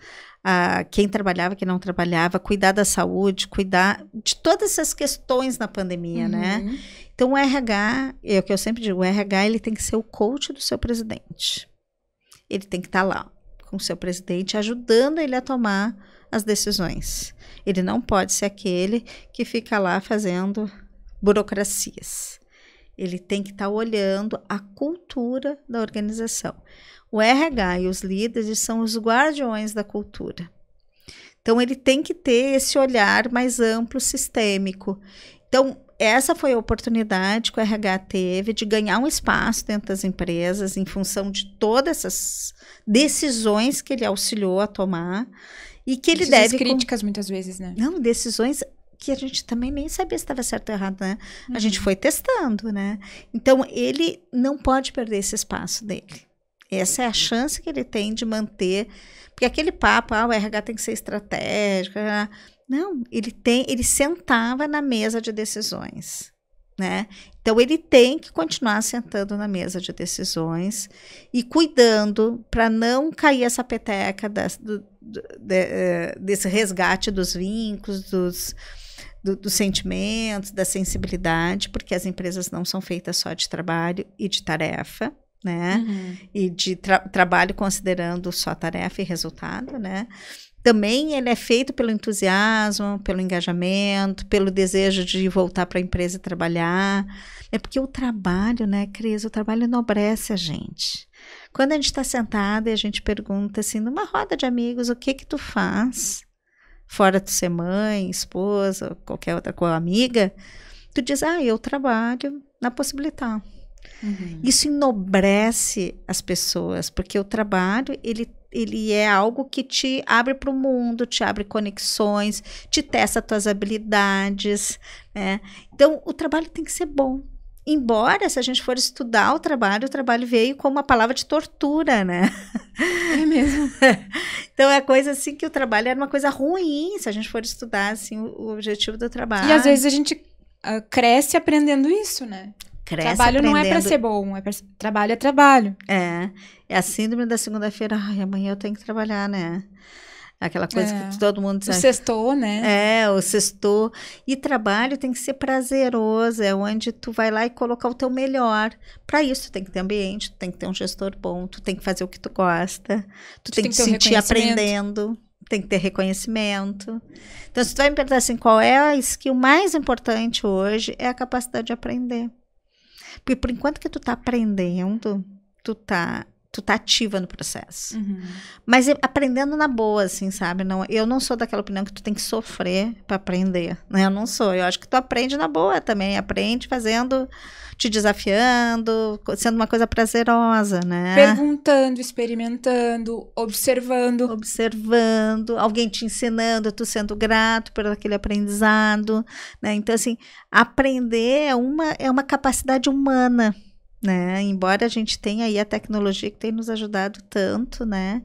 a quem trabalhava, quem não trabalhava, cuidar da saúde, cuidar de todas essas questões na pandemia, né? uhum. né? Então o RH, é o que eu sempre digo, o RH ele tem que ser o coach do seu presidente. Ele tem que estar tá lá com o seu presidente, ajudando ele a tomar as decisões. Ele não pode ser aquele que fica lá fazendo burocracias. Ele tem que estar tá olhando a cultura da organização. O RH e os líderes são os guardiões da cultura. Então, ele tem que ter esse olhar mais amplo, sistêmico. Então, essa foi a oportunidade que o RH teve de ganhar um espaço dentro das empresas, em função de todas essas decisões que ele auxiliou a tomar. E que ele decisões deve. críticas, muitas vezes, né? Não, decisões que a gente também nem sabia se estava certo ou errado, né? Uhum. A gente uhum. foi testando, né? Então, ele não pode perder esse espaço dele. Essa é a chance que ele tem de manter. Porque aquele papo, ah, o RH tem que ser estratégico. Não, ele tem, ele sentava na mesa de decisões. Né? Então ele tem que continuar sentando na mesa de decisões e cuidando para não cair essa peteca das, do, de, eh, desse resgate dos vínculos, dos, do, dos sentimentos, da sensibilidade, porque as empresas não são feitas só de trabalho e de tarefa, né? Uhum. E de tra trabalho considerando só tarefa e resultado, né? Também ele é feito pelo entusiasmo, pelo engajamento, pelo desejo de voltar para a empresa e trabalhar. É porque o trabalho, né, Cris, o trabalho enobrece a gente. Quando a gente está sentada e a gente pergunta assim, numa roda de amigos, o que que tu faz? Fora tu ser mãe, esposa, qualquer outra coisa, amiga, tu diz, ah, eu trabalho na possibilidade Uhum. Isso enobrece as pessoas, porque o trabalho, ele ele é algo que te abre para o mundo, te abre conexões, te testa tuas habilidades. Né? Então, o trabalho tem que ser bom. Embora, se a gente for estudar o trabalho, o trabalho veio como uma palavra de tortura, né? É mesmo. [LAUGHS] então, é coisa assim que o trabalho era uma coisa ruim, se a gente for estudar assim, o objetivo do trabalho. E às vezes a gente ah, cresce aprendendo isso, né? cresce. Trabalho aprendendo... não é para ser bom, é pra... trabalho é trabalho. É. É a síndrome da segunda-feira. Ai, amanhã eu tenho que trabalhar, né? Aquela coisa é. que todo mundo sabe. O sextou, né? É, o sextou. E trabalho tem que ser prazeroso, é onde tu vai lá e colocar o teu melhor. Para isso, tu tem que ter ambiente, tu tem que ter um gestor bom, tu tem que fazer o que tu gosta, tu, tu tem, tem, que te sentir aprendendo, tem que ter reconhecimento. Então, se tu vai me perguntar assim, qual é a skill mais importante hoje, é a capacidade de aprender. Porque por enquanto que tu tá aprendendo, tu tá tu tá ativa no processo. Uhum. Mas é aprendendo na boa, assim, sabe? Não, eu não sou daquela opinião que tu tem que sofrer para aprender, né? Eu não sou. Eu acho que tu aprende na boa também, aprende fazendo, te desafiando, sendo uma coisa prazerosa, né? Perguntando, experimentando, observando, observando, alguém te ensinando, tu sendo grato por aquele aprendizado, né? Então assim, aprender é uma é uma capacidade humana né? Embora a gente tenha aí a tecnologia que tem nos ajudado tanto, né?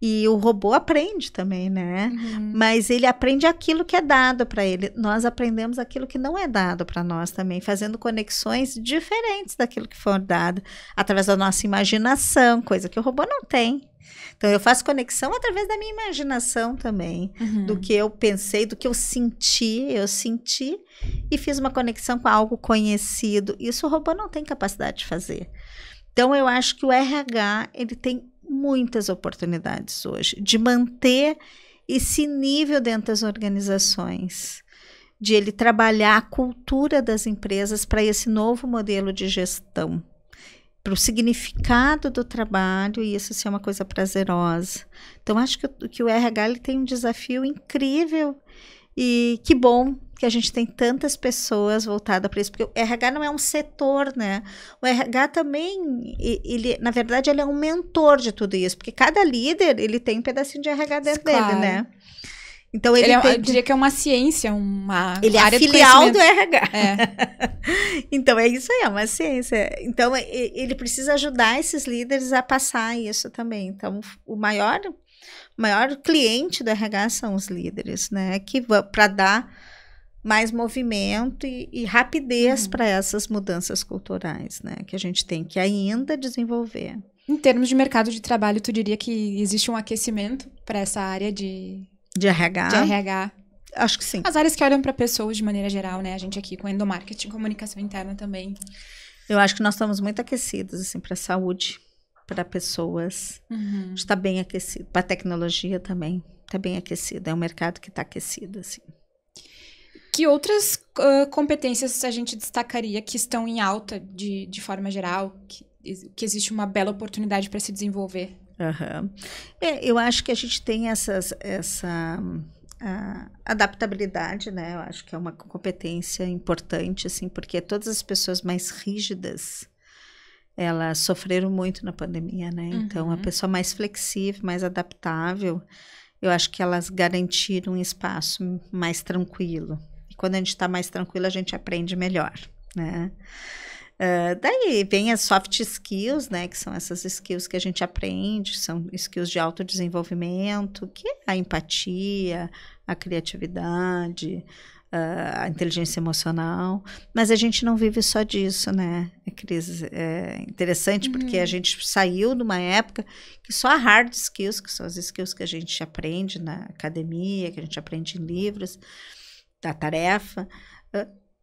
E o robô aprende também, né? Uhum. Mas ele aprende aquilo que é dado para ele. Nós aprendemos aquilo que não é dado para nós também, fazendo conexões diferentes daquilo que foi dado, através da nossa imaginação, coisa que o robô não tem. Então eu faço conexão através da minha imaginação também, uhum. do que eu pensei, do que eu senti, eu senti e fiz uma conexão com algo conhecido. Isso o robô não tem capacidade de fazer. Então eu acho que o RH ele tem muitas oportunidades hoje de manter esse nível dentro das organizações, de ele trabalhar a cultura das empresas para esse novo modelo de gestão, para o significado do trabalho e isso ser assim, é uma coisa prazerosa. Então, acho que, que o RH tem um desafio incrível e que bom que a gente tem tantas pessoas voltadas para isso, porque o RH não é um setor, né? O RH também, ele, na verdade, ele é um mentor de tudo isso, porque cada líder, ele tem um pedacinho de RH dentro claro. dele, né? Então ele, ele é, tem... eu diria que é uma ciência, uma ele é área é filial do RH. É. então é isso aí, é uma ciência. Então ele precisa ajudar esses líderes a passar isso também. Então o maior o maior cliente do RH são os líderes, né? Que para dar mais movimento e, e rapidez uhum. para essas mudanças culturais, né? Que a gente tem que ainda desenvolver. Em termos de mercado de trabalho, tu diria que existe um aquecimento para essa área de... De RH? De RH. Acho que sim. As áreas que olham para pessoas de maneira geral, né? A gente aqui com endomarketing, comunicação interna também. Eu acho que nós estamos muito aquecidos, assim, para saúde, para pessoas. Uhum. Está bem aquecido. Para tecnologia também, está bem aquecido. É um mercado que está aquecido, assim. Que outras uh, competências a gente destacaria que estão em alta de, de forma geral, que, que existe uma bela oportunidade para se desenvolver? Uhum. É, eu acho que a gente tem essas, essa adaptabilidade, né? Eu acho que é uma competência importante, assim, porque todas as pessoas mais rígidas elas sofreram muito na pandemia, né? Uhum. Então, a uhum. pessoa mais flexível, mais adaptável, eu acho que elas garantiram um espaço mais tranquilo, quando a gente está mais tranquilo, a gente aprende melhor, né? Uh, daí vem as soft skills, né? Que são essas skills que a gente aprende, são skills de autodesenvolvimento, que é a empatia, a criatividade, uh, a inteligência emocional. Mas a gente não vive só disso, né? Cris, é interessante uhum. porque a gente saiu de uma época que só hard skills, que são as skills que a gente aprende na academia, que a gente aprende em livros, da tarefa,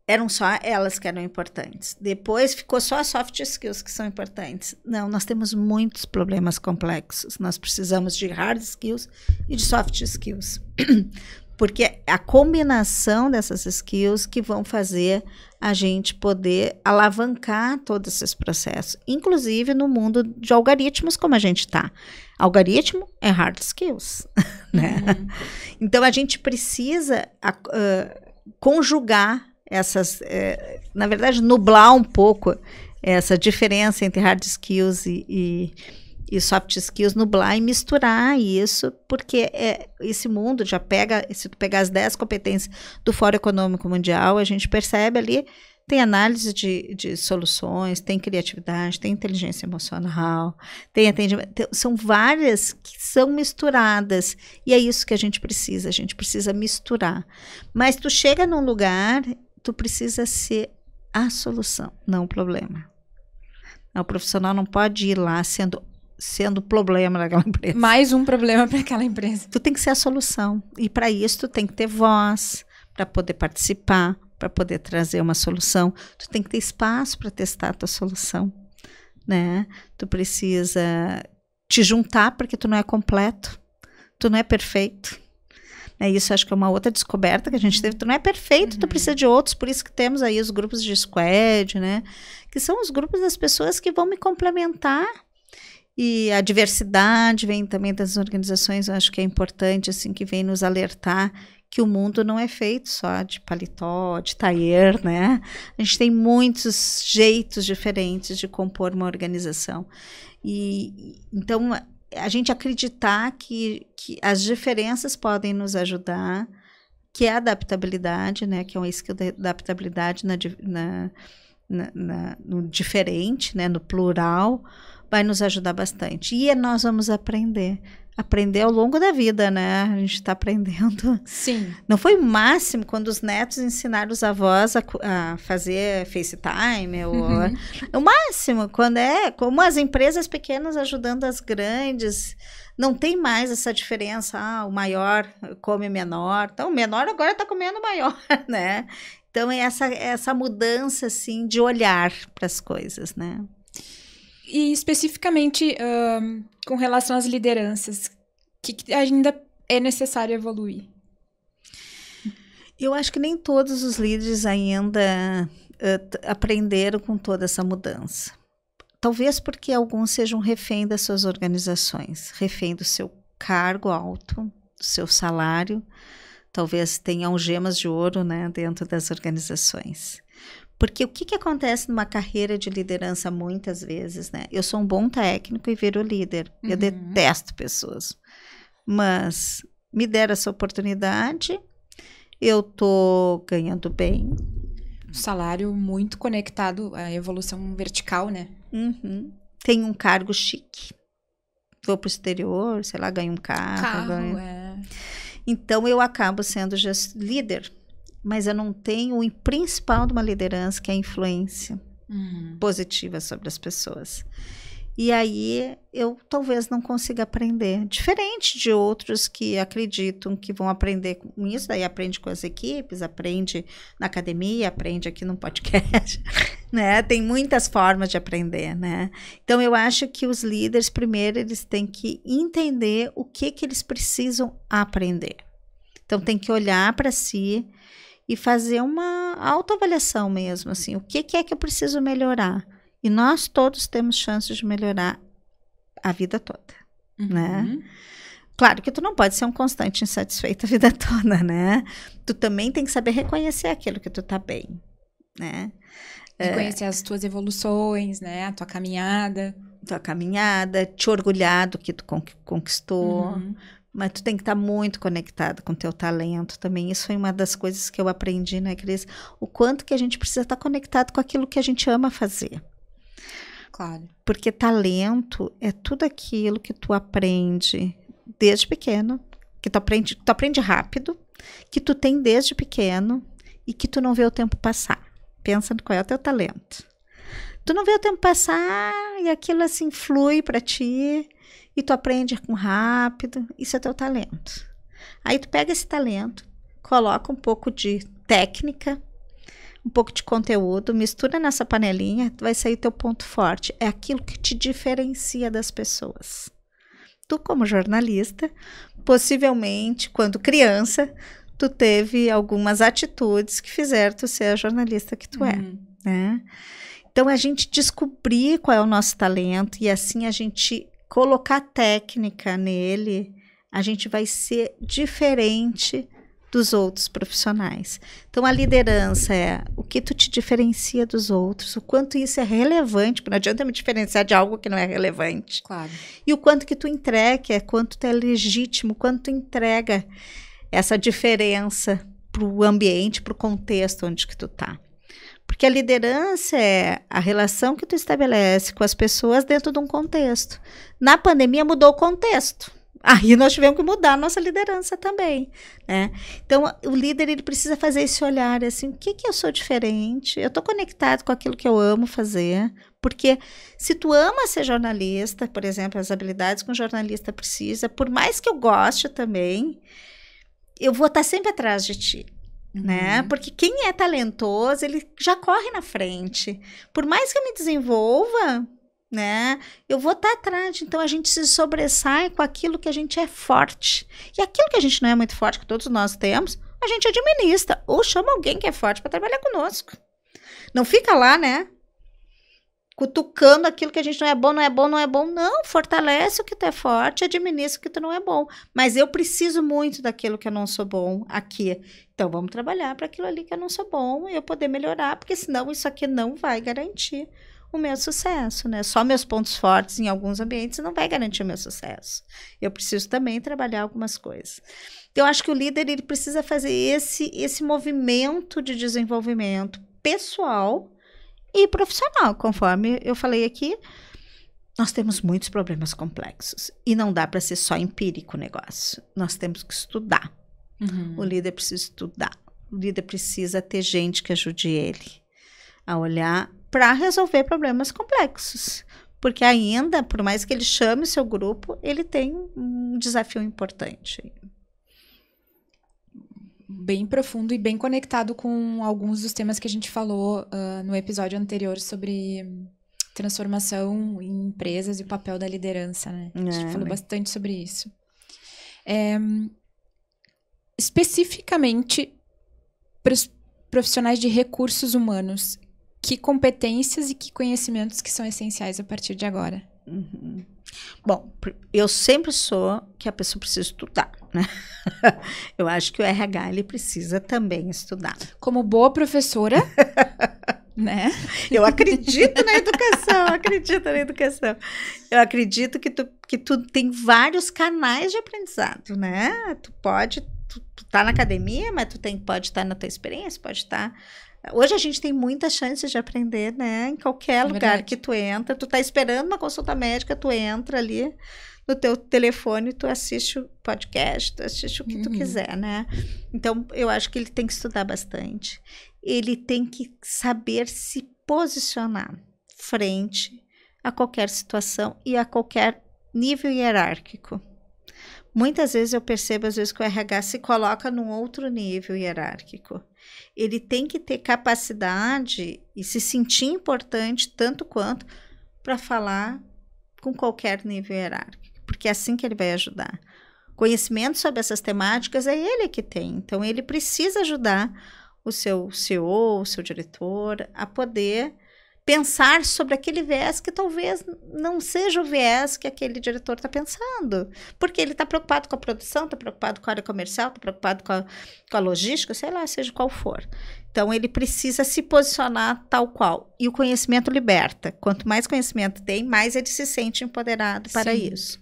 eram só elas que eram importantes. Depois ficou só as soft skills que são importantes. Não, nós temos muitos problemas complexos. Nós precisamos de hard skills e de soft skills. [CLEARS THROAT] Porque é a combinação dessas skills que vão fazer a gente poder alavancar todos esses processos, inclusive no mundo de algoritmos como a gente está. Algoritmo é hard skills, [LAUGHS] né? Uhum. Então a gente precisa uh, conjugar essas, uh, na verdade, nublar um pouco essa diferença entre hard skills e, e, e soft skills, nublar e misturar isso, porque é, esse mundo já pega, se tu pegar as 10 competências do Fórum Econômico Mundial, a gente percebe ali tem análise de, de soluções, tem criatividade, tem inteligência emocional, tem atendimento. Tem, são várias que são misturadas. E é isso que a gente precisa, a gente precisa misturar. Mas tu chega num lugar, tu precisa ser a solução, não o problema. O profissional não pode ir lá sendo sendo problema naquela empresa. Mais um problema para aquela empresa. Tu tem que ser a solução. E para isso tu tem que ter voz para poder participar, para poder trazer uma solução. Tu tem que ter espaço para testar a tua solução, né? Tu precisa te juntar porque tu não é completo, tu não é perfeito. É Isso acho que é uma outra descoberta que a gente teve. Tu não é perfeito, uhum. tu precisa de outros. Por isso que temos aí os grupos de squad, né? Que são os grupos das pessoas que vão me complementar. E a diversidade vem também das organizações, eu acho que é importante, assim, que vem nos alertar que o mundo não é feito só de paletó, de taier, né? A gente tem muitos jeitos diferentes de compor uma organização. E então a gente acreditar que, que as diferenças podem nos ajudar, que é a adaptabilidade, né? Que é uma skill da adaptabilidade na na, na, no diferente, né, no plural, vai nos ajudar bastante. E é, nós vamos aprender aprender ao longo da vida, né? A gente está aprendendo. Sim. Não foi o máximo quando os netos ensinaram os avós a, a fazer FaceTime. Ou, uhum. O máximo, quando é como as empresas pequenas ajudando as grandes. Não tem mais essa diferença, ah, o maior come menor. Então, o menor agora está comendo o maior, [LAUGHS] né? Então, é essa, essa mudança, assim, de olhar para as coisas, né? E especificamente com relação às lideranças, que, que ainda é necessário evoluir? Eu acho que nem todos os líderes ainda uh, aprenderam com toda essa mudança. Talvez porque alguns sejam refém das suas organizações, refém do seu cargo alto, do seu salário, talvez tenham algemas de ouro né, dentro das organizações. Porque o que, que acontece numa carreira de liderança muitas vezes, né? Eu sou um bom técnico e viro líder. Uhum. Eu detesto pessoas. Mas me deram essa oportunidade, eu tô ganhando bem. salário muito conectado à evolução vertical, né? Uhum. Tem um cargo chique. Vou pro exterior, sei lá, ganho um carro. carro ganho... É. Então eu acabo sendo líder mas eu não tenho o principal de uma liderança, que é a influência uhum. positiva sobre as pessoas. E aí eu talvez não consiga aprender. Diferente de outros que acreditam que vão aprender com isso, daí aprende com as equipes, aprende na academia, aprende aqui no podcast, [LAUGHS] né? Tem muitas formas de aprender, né? Então eu acho que os líderes primeiro eles têm que entender o que que eles precisam aprender. Então tem que olhar para si e fazer uma autoavaliação mesmo, assim, o que, que é que eu preciso melhorar? E nós todos temos chances de melhorar a vida toda, né? uhum. né? Claro que tu não pode ser um constante insatisfeito a vida [LAUGHS] toda, né? Tu também tem que saber reconhecer aquilo que tu tá bem, né? Reconhecer é, as tuas evoluções, né? A tua caminhada. Tua caminhada, te orgulhar do que tu conquistou, uhum. Mas tu tem que estar tá muito conectado com teu talento também. Isso foi uma das coisas que eu aprendi, né, Cris? O quanto que a gente precisa estar tá conectado com aquilo que a gente ama fazer. Claro. Porque talento é tudo aquilo que tu aprende desde pequeno, que tu aprende, tu aprende rápido, que tu tem desde pequeno e que tu não vê o tempo passar. Pensa no qual é o teu talento. Tu não vê o tempo passar e aquilo assim flui para ti e tu aprende com rápido, isso é teu talento. Aí tu pega esse talento, coloca um pouco de técnica, um pouco de conteúdo, mistura nessa panelinha, vai sair teu ponto forte. É aquilo que te diferencia das pessoas. Tu, como jornalista, possivelmente, quando criança, tu teve algumas atitudes que fizeram tu ser a jornalista que tu é, uhum. é, né? Então, a gente descobrir qual é o nosso talento e assim a gente colocar técnica nele, a gente vai ser diferente dos outros profissionais. Então a liderança é o que tu te diferencia dos outros, o quanto isso é relevante, porque não adianta me diferenciar de algo que não é relevante. Claro. E o quanto que tu entrega, é quanto tu é legítimo, quanto tu entrega essa diferença para o ambiente, para o contexto onde que tu tá. Porque a liderança é a relação que tu estabelece com as pessoas dentro de um contexto. Na pandemia mudou o contexto. Aí nós tivemos que mudar a nossa liderança também, né? Então, o líder, ele precisa fazer esse olhar, assim, o que que eu sou diferente? Eu estou conectado com aquilo que eu amo fazer, porque se tu ama ser jornalista, por exemplo, as habilidades que um jornalista precisa, por mais que eu goste também, eu vou estar sempre atrás de ti né? Uhum. Porque quem é talentoso, ele já corre na frente. Por mais que eu me desenvolva, né? Eu vou estar tá atrás. Então a gente se sobressai com aquilo que a gente é forte. E aquilo que a gente não é muito forte, que todos nós temos, a gente administra ou chama alguém que é forte para trabalhar conosco. Não fica lá, né? cutucando aquilo que a gente não é bom, não é bom, não é bom. Não, fortalece o que tu é forte, administra o que tu não é bom. Mas eu preciso muito daquilo que eu não sou bom aqui. Então vamos trabalhar para aquilo ali que eu não sou bom e eu poder melhorar, porque senão isso aqui não vai garantir o meu sucesso, né? Só meus pontos fortes em alguns ambientes não vai garantir o meu sucesso. Eu preciso também trabalhar algumas coisas. Então, eu acho que o líder ele precisa fazer esse esse movimento de desenvolvimento pessoal e profissional, conforme eu falei aqui. Nós temos muitos problemas complexos e não dá para ser só empírico o negócio. Nós temos que estudar. Uhum. O líder precisa estudar. O líder precisa ter gente que ajude ele a olhar para resolver problemas complexos. Porque ainda, por mais que ele chame seu grupo, ele tem um desafio importante bem profundo e bem conectado com alguns dos temas que a gente falou uh, no episódio anterior sobre transformação em empresas e o papel da liderança, né? É, a gente é, falou né? bastante sobre isso. É, especificamente para os profissionais de recursos humanos, que competências e que conhecimentos que são essenciais a partir de agora? Uhum. Bom, eu sempre sou que a pessoa precisa estudar, né? [LAUGHS] eu acho que o RH ele precisa também estudar. Como boa professora, [LAUGHS] né? Eu acredito na educação, acredito na educação. Eu acredito que tu, que tu tem vários canais de aprendizado, né? Tu pode tu, tu tá na academia, mas tu tem, pode estar tá na tua experiência, pode estar tá Hoje a gente tem muitas chances de aprender, né? Em qualquer é lugar verdade. que tu entra, tu tá esperando uma consulta médica, tu entra ali no teu telefone, tu assiste o podcast, tu assiste o que uhum. tu quiser, né? Então, eu acho que ele tem que estudar bastante. Ele tem que saber se posicionar frente a qualquer situação e a qualquer nível hierárquico. Muitas vezes eu percebo, às vezes, que o RH se coloca num outro nível hierárquico. Ele tem que ter capacidade e se sentir importante tanto quanto para falar com qualquer nível hierárquico, porque é assim que ele vai ajudar. Conhecimento sobre essas temáticas é ele que tem, então ele precisa ajudar o seu CEO, o seu diretor a poder pensar sobre aquele viés que talvez não seja o viés que aquele diretor está pensando. Porque ele está preocupado com a produção, está preocupado com a área comercial, está preocupado com a, com a, logística, sei lá, seja qual for. Então, ele precisa se posicionar tal qual. E o conhecimento liberta. Quanto mais conhecimento tem, mais ele se sente empoderado para Sim. isso.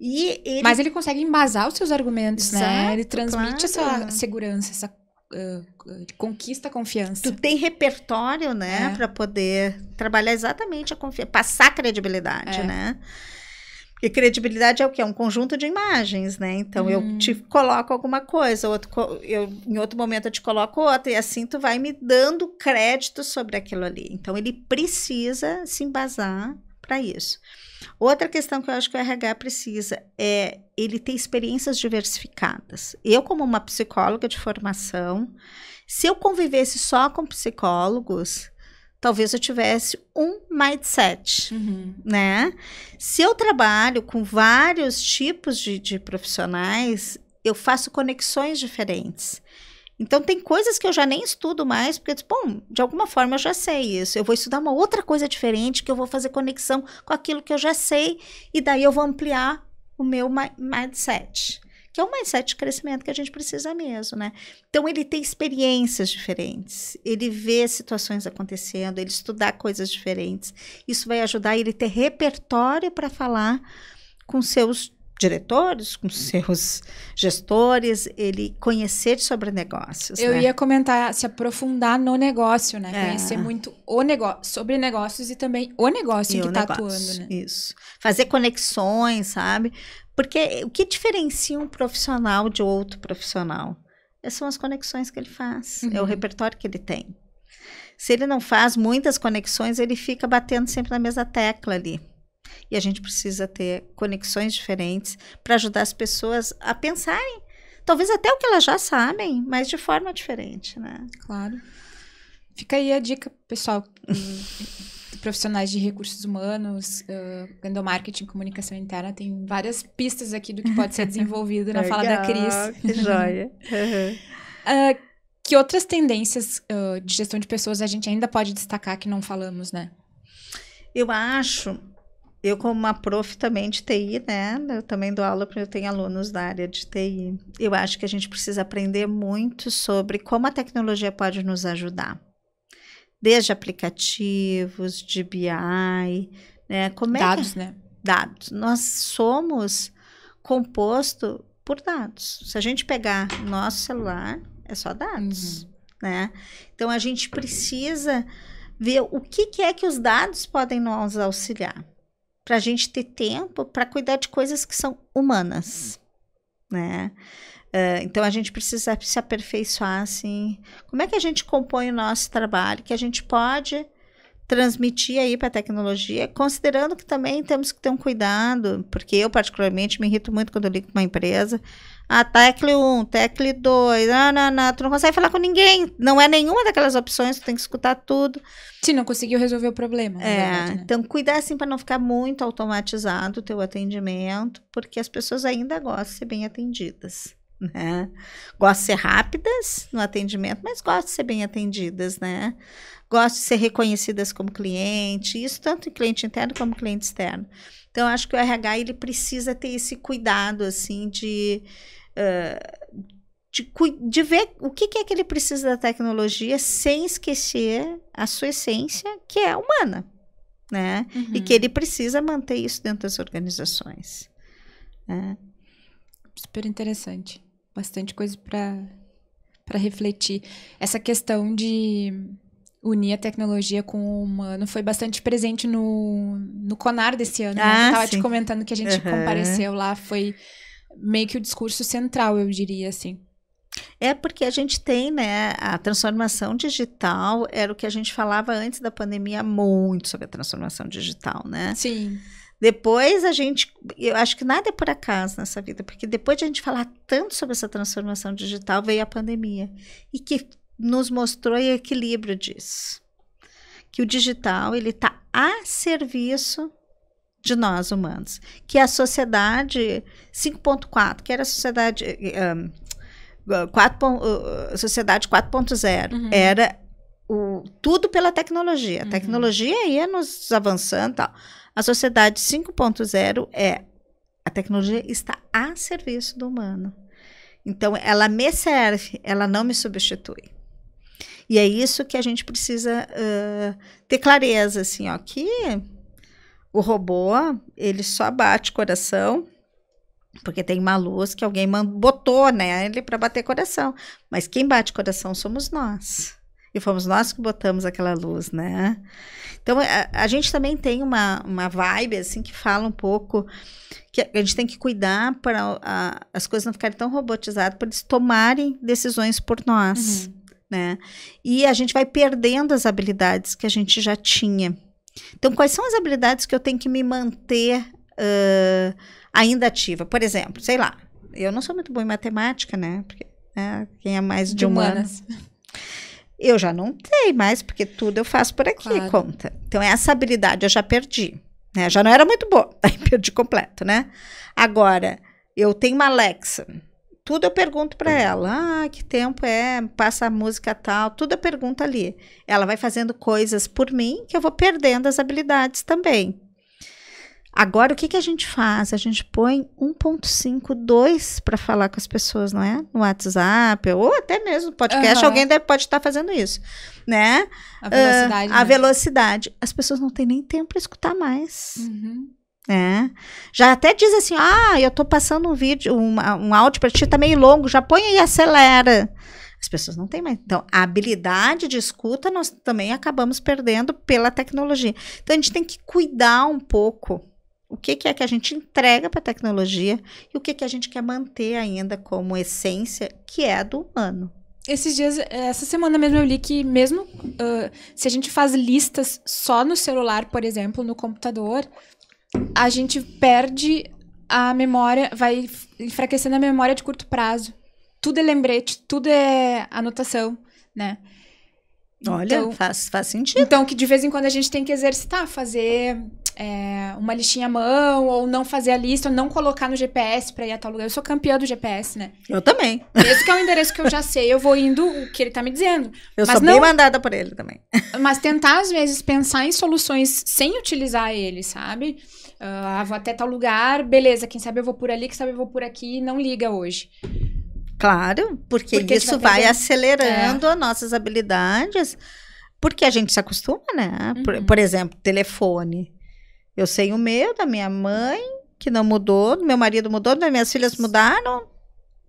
Ele... Mas ele consegue embasar os seus argumentos, né? Exato, né? Ele transmite claro. essa segurança, essa uh, conquista a confiança. Tu tem repertório, né, é. para poder trabalhar exatamente a confiança, passar credibilidade, é. né? E credibilidade é o que? É um conjunto de imagens, né? Então hum. eu uhum. te coloco alguma coisa, outro, eu, em outro momento eu te coloco outra, e assim tu vai me dando crédito sobre aquilo ali. Então ele precisa se embasar para isso. Outra questão que eu acho que o RH precisa é ele ter experiências diversificadas. Eu, como uma psicóloga de formação, se eu convivesse só com psicólogos, talvez eu tivesse um mindset, uhum. né? Se eu trabalho com vários tipos de, de profissionais, eu faço conexões diferentes. Então tem coisas que eu já nem estudo mais, porque, bom, de alguma forma eu já sei isso. Eu vou estudar uma outra coisa diferente, que eu vou fazer conexão com aquilo que eu já sei, e daí eu vou ampliar o meu mindset. Que é o mindset de crescimento que a gente precisa mesmo, né? Então ele tem experiências diferentes, ele vê situações acontecendo, ele estudar coisas diferentes. Isso vai ajudar ele ter repertório para falar com seus diretores, com seus gestores, ele conhecer sobre negócios. Eu né? ia comentar, se aprofundar no negócio, né? É. Conhecer muito o negócio, sobre negócios e também o negócio e que está atuando, né? Isso. Fazer conexões, sabe? Porque o que diferencia um profissional de outro profissional? Essas é, são as conexões que ele faz, uhum. é o uhum. repertório que ele tem. Se ele não faz muitas conexões, ele fica batendo sempre na mesma tecla ali. E a gente precisa ter conexões diferentes para ajudar as pessoas a pensarem, talvez até o que elas já sabem, mas de forma diferente, né? Claro. Fica aí a dica, pessoal, profissionais de recursos humanos, uh, marketing comunicação interna, tem várias pistas aqui do que pode ser desenvolvido na fala da Cris. Que joia. Uh, que outras tendências uh, de gestão de pessoas a gente ainda pode destacar que não falamos, né? Eu acho eu, como uma prof também de TI, né? Eu também dou aula porque eu tenho alunos da área de TI. Eu acho que a gente precisa aprender muito sobre como a tecnologia pode nos ajudar. Desde aplicativos, de BI, né? Como é dados, que... né? Dados. Nós somos composto por dados. Se a gente pegar nosso celular, é só dados, uhum. né? Então a gente precisa ver o que, que é que os dados podem nos auxiliar para a gente ter tempo para cuidar de coisas que são humanas, né? Uh, então a gente precisa se aperfeiçoar assim. Como é que a gente compõe o nosso trabalho que a gente pode transmitir aí para a tecnologia, considerando que também temos que ter um cuidado, porque eu particularmente me irrito muito quando eu ligo para uma empresa, ah, tecle 1, um, tecle 2, não, não, não, tu não consegue falar com ninguém. Não é nenhuma daquelas opções, tu tem que escutar tudo. Se não conseguiu resolver o problema. É, verdade, né? então cuidar assim para não ficar muito automatizado o teu atendimento, porque as pessoas ainda gostam de ser bem atendidas. Né? Gostam de ser rápidas no atendimento, mas gostam de ser bem atendidas, né? Gostam de ser reconhecidas como cliente, isso tanto em cliente interno como cliente externo. Então, acho que o RH ele precisa ter esse cuidado assim de ah, de, de, ver o que, que é que ele precisa da tecnologia sem esquecer a sua essência, que é humana, né? Uhum. E que ele precisa manter isso dentro das organizações. Né? Super interessante. Bastante coisa para refletir. Essa questão de unir a tecnologia com o humano foi bastante presente no, no Conar desse ano. Né? Ah, né? Eu estava te comentando que a gente uhum. compareceu lá, foi meio que o discurso central, eu diria assim. É porque a gente tem, né, a transformação digital, era o que a gente falava antes da pandemia muito sobre a transformação digital, né? Sim. Depois a gente, eu acho que nada é por acaso nessa vida, porque depois de a gente falar tanto sobre essa transformação digital, veio a pandemia e que nos mostrou o equilíbrio disso. Que o digital, ele tá a serviço de nós humanos, que é a sociedade 5.4, que era a sociedade eh, eh, um, 4, sociedade 4.0, uhum. era o, tudo pela tecnologia. A uhum. tecnologia ia nos avançando, tal. A sociedade 5.0 é a tecnologia está a serviço do humano. Então ela me serve, ela não me substitui. E é isso que a gente precisa uh, ter clareza, assim, ó, que o robô, ele só bate coração porque tem uma luz que alguém botou, né, ele para bater coração. Mas quem bate coração somos nós. E fomos nós que botamos aquela luz, né? Então, a, a, gente também tem uma, uma vibe, assim, que fala um pouco que a gente tem que cuidar para as coisas não ficarem tão robotizadas, para eles tomarem decisões por nós, uhum. né? E a gente vai perdendo as habilidades que a gente já tinha. Então, quais são as habilidades que eu tenho que me manter uh, ainda ativa? Por exemplo, sei lá, eu não sou muito boa em matemática, né? Porque né, quem é mais de, de humanas. humanas. Eu já não tenho mais, porque tudo eu faço por aqui, claro. conta. Então, essa habilidade eu já perdi. Né? Já não era muito boa, [LAUGHS] aí perdi completo, né? Agora, eu tenho uma Alexa tudo eu pergunto para uhum. ela. Ah, que tempo é? Passa a música tal. Tudo eu pergunto ali. Ela vai fazendo coisas por mim que eu vou perdendo as habilidades também. Agora, o que, que a gente faz? A gente põe 1.52 para falar com as pessoas, não é? No WhatsApp, ou até mesmo podcast, uhum. alguém deve, pode estar fazendo isso, né? A velocidade. Uh, a né? velocidade. As pessoas não têm nem tempo para escutar mais. Uhum né? Já até diz assim: ah, eu tô passando um vídeo, um, um áudio para ti, tá meio longo, já põe aí, acelera. As pessoas não têm mais. Então, a habilidade de escuta nós também acabamos perdendo pela tecnologia. Então, a gente tem que cuidar um pouco o que, que é que a gente entrega para a tecnologia e o que, que a gente quer manter ainda como essência, que é a do humano. Esses dias, essa semana mesmo eu li que mesmo uh, se a gente faz listas só no celular, por exemplo, no computador, a gente perde a memória, vai enfraquecendo a memória de curto prazo. Tudo é lembrete, tudo é anotação, né? Olha, então, faz, faz sentido. Então, que de vez em quando a gente tem que exercitar, fazer é, uma listinha à mão, ou não fazer a lista, ou não colocar no GPS pra ir a tal lugar. Eu sou campeã do GPS, né? Eu também. Esse que é o endereço que eu já sei, eu vou indo o que ele tá me dizendo. Eu mas sou não, bem mandada por ele também. [LAUGHS] Mas tentar, às vezes, pensar em soluções sem utilizar ele, sabe? Uh, vou até tal lugar, beleza, quem sabe eu vou por ali, quem sabe eu vou por aqui, não liga hoje. Claro, porque, porque isso vai acelerando é. as nossas habilidades, porque a gente se acostuma, né? Uhum. Por, por, exemplo, telefone. Eu sei o meu, da minha mãe, que não mudou, do meu marido mudou, das minhas filhas mudaram.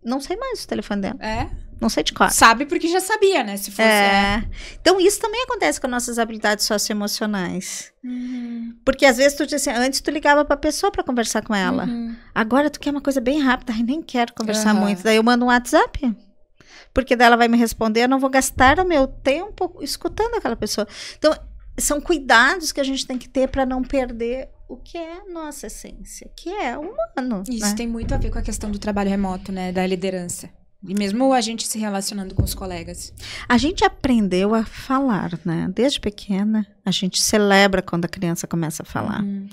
Não sei mais o telefone dela. É? Não sei de qual. Sabe porque já sabia, né? Se fosse. É. Então, isso também acontece com nossas habilidades socioemocionais. Uhum. Porque às vezes tu diz assim, antes tu ligava pra pessoa para conversar com ela. Uhum. Agora tu quer uma coisa bem rápida, aí nem quero conversar uhum. muito. Daí eu mando um WhatsApp. Porque daí ela vai me responder, eu não vou gastar o meu tempo escutando aquela pessoa. Então, são cuidados que a gente tem que ter para não perder o que é nossa essência, que é humano. Né? Isso né? tem muito a ver com a questão do trabalho remoto, né? Da liderança. E mesmo a gente se relacionando com os colegas. A gente aprendeu a falar, né? Desde pequena, a gente celebra quando a criança começa a falar. Hum.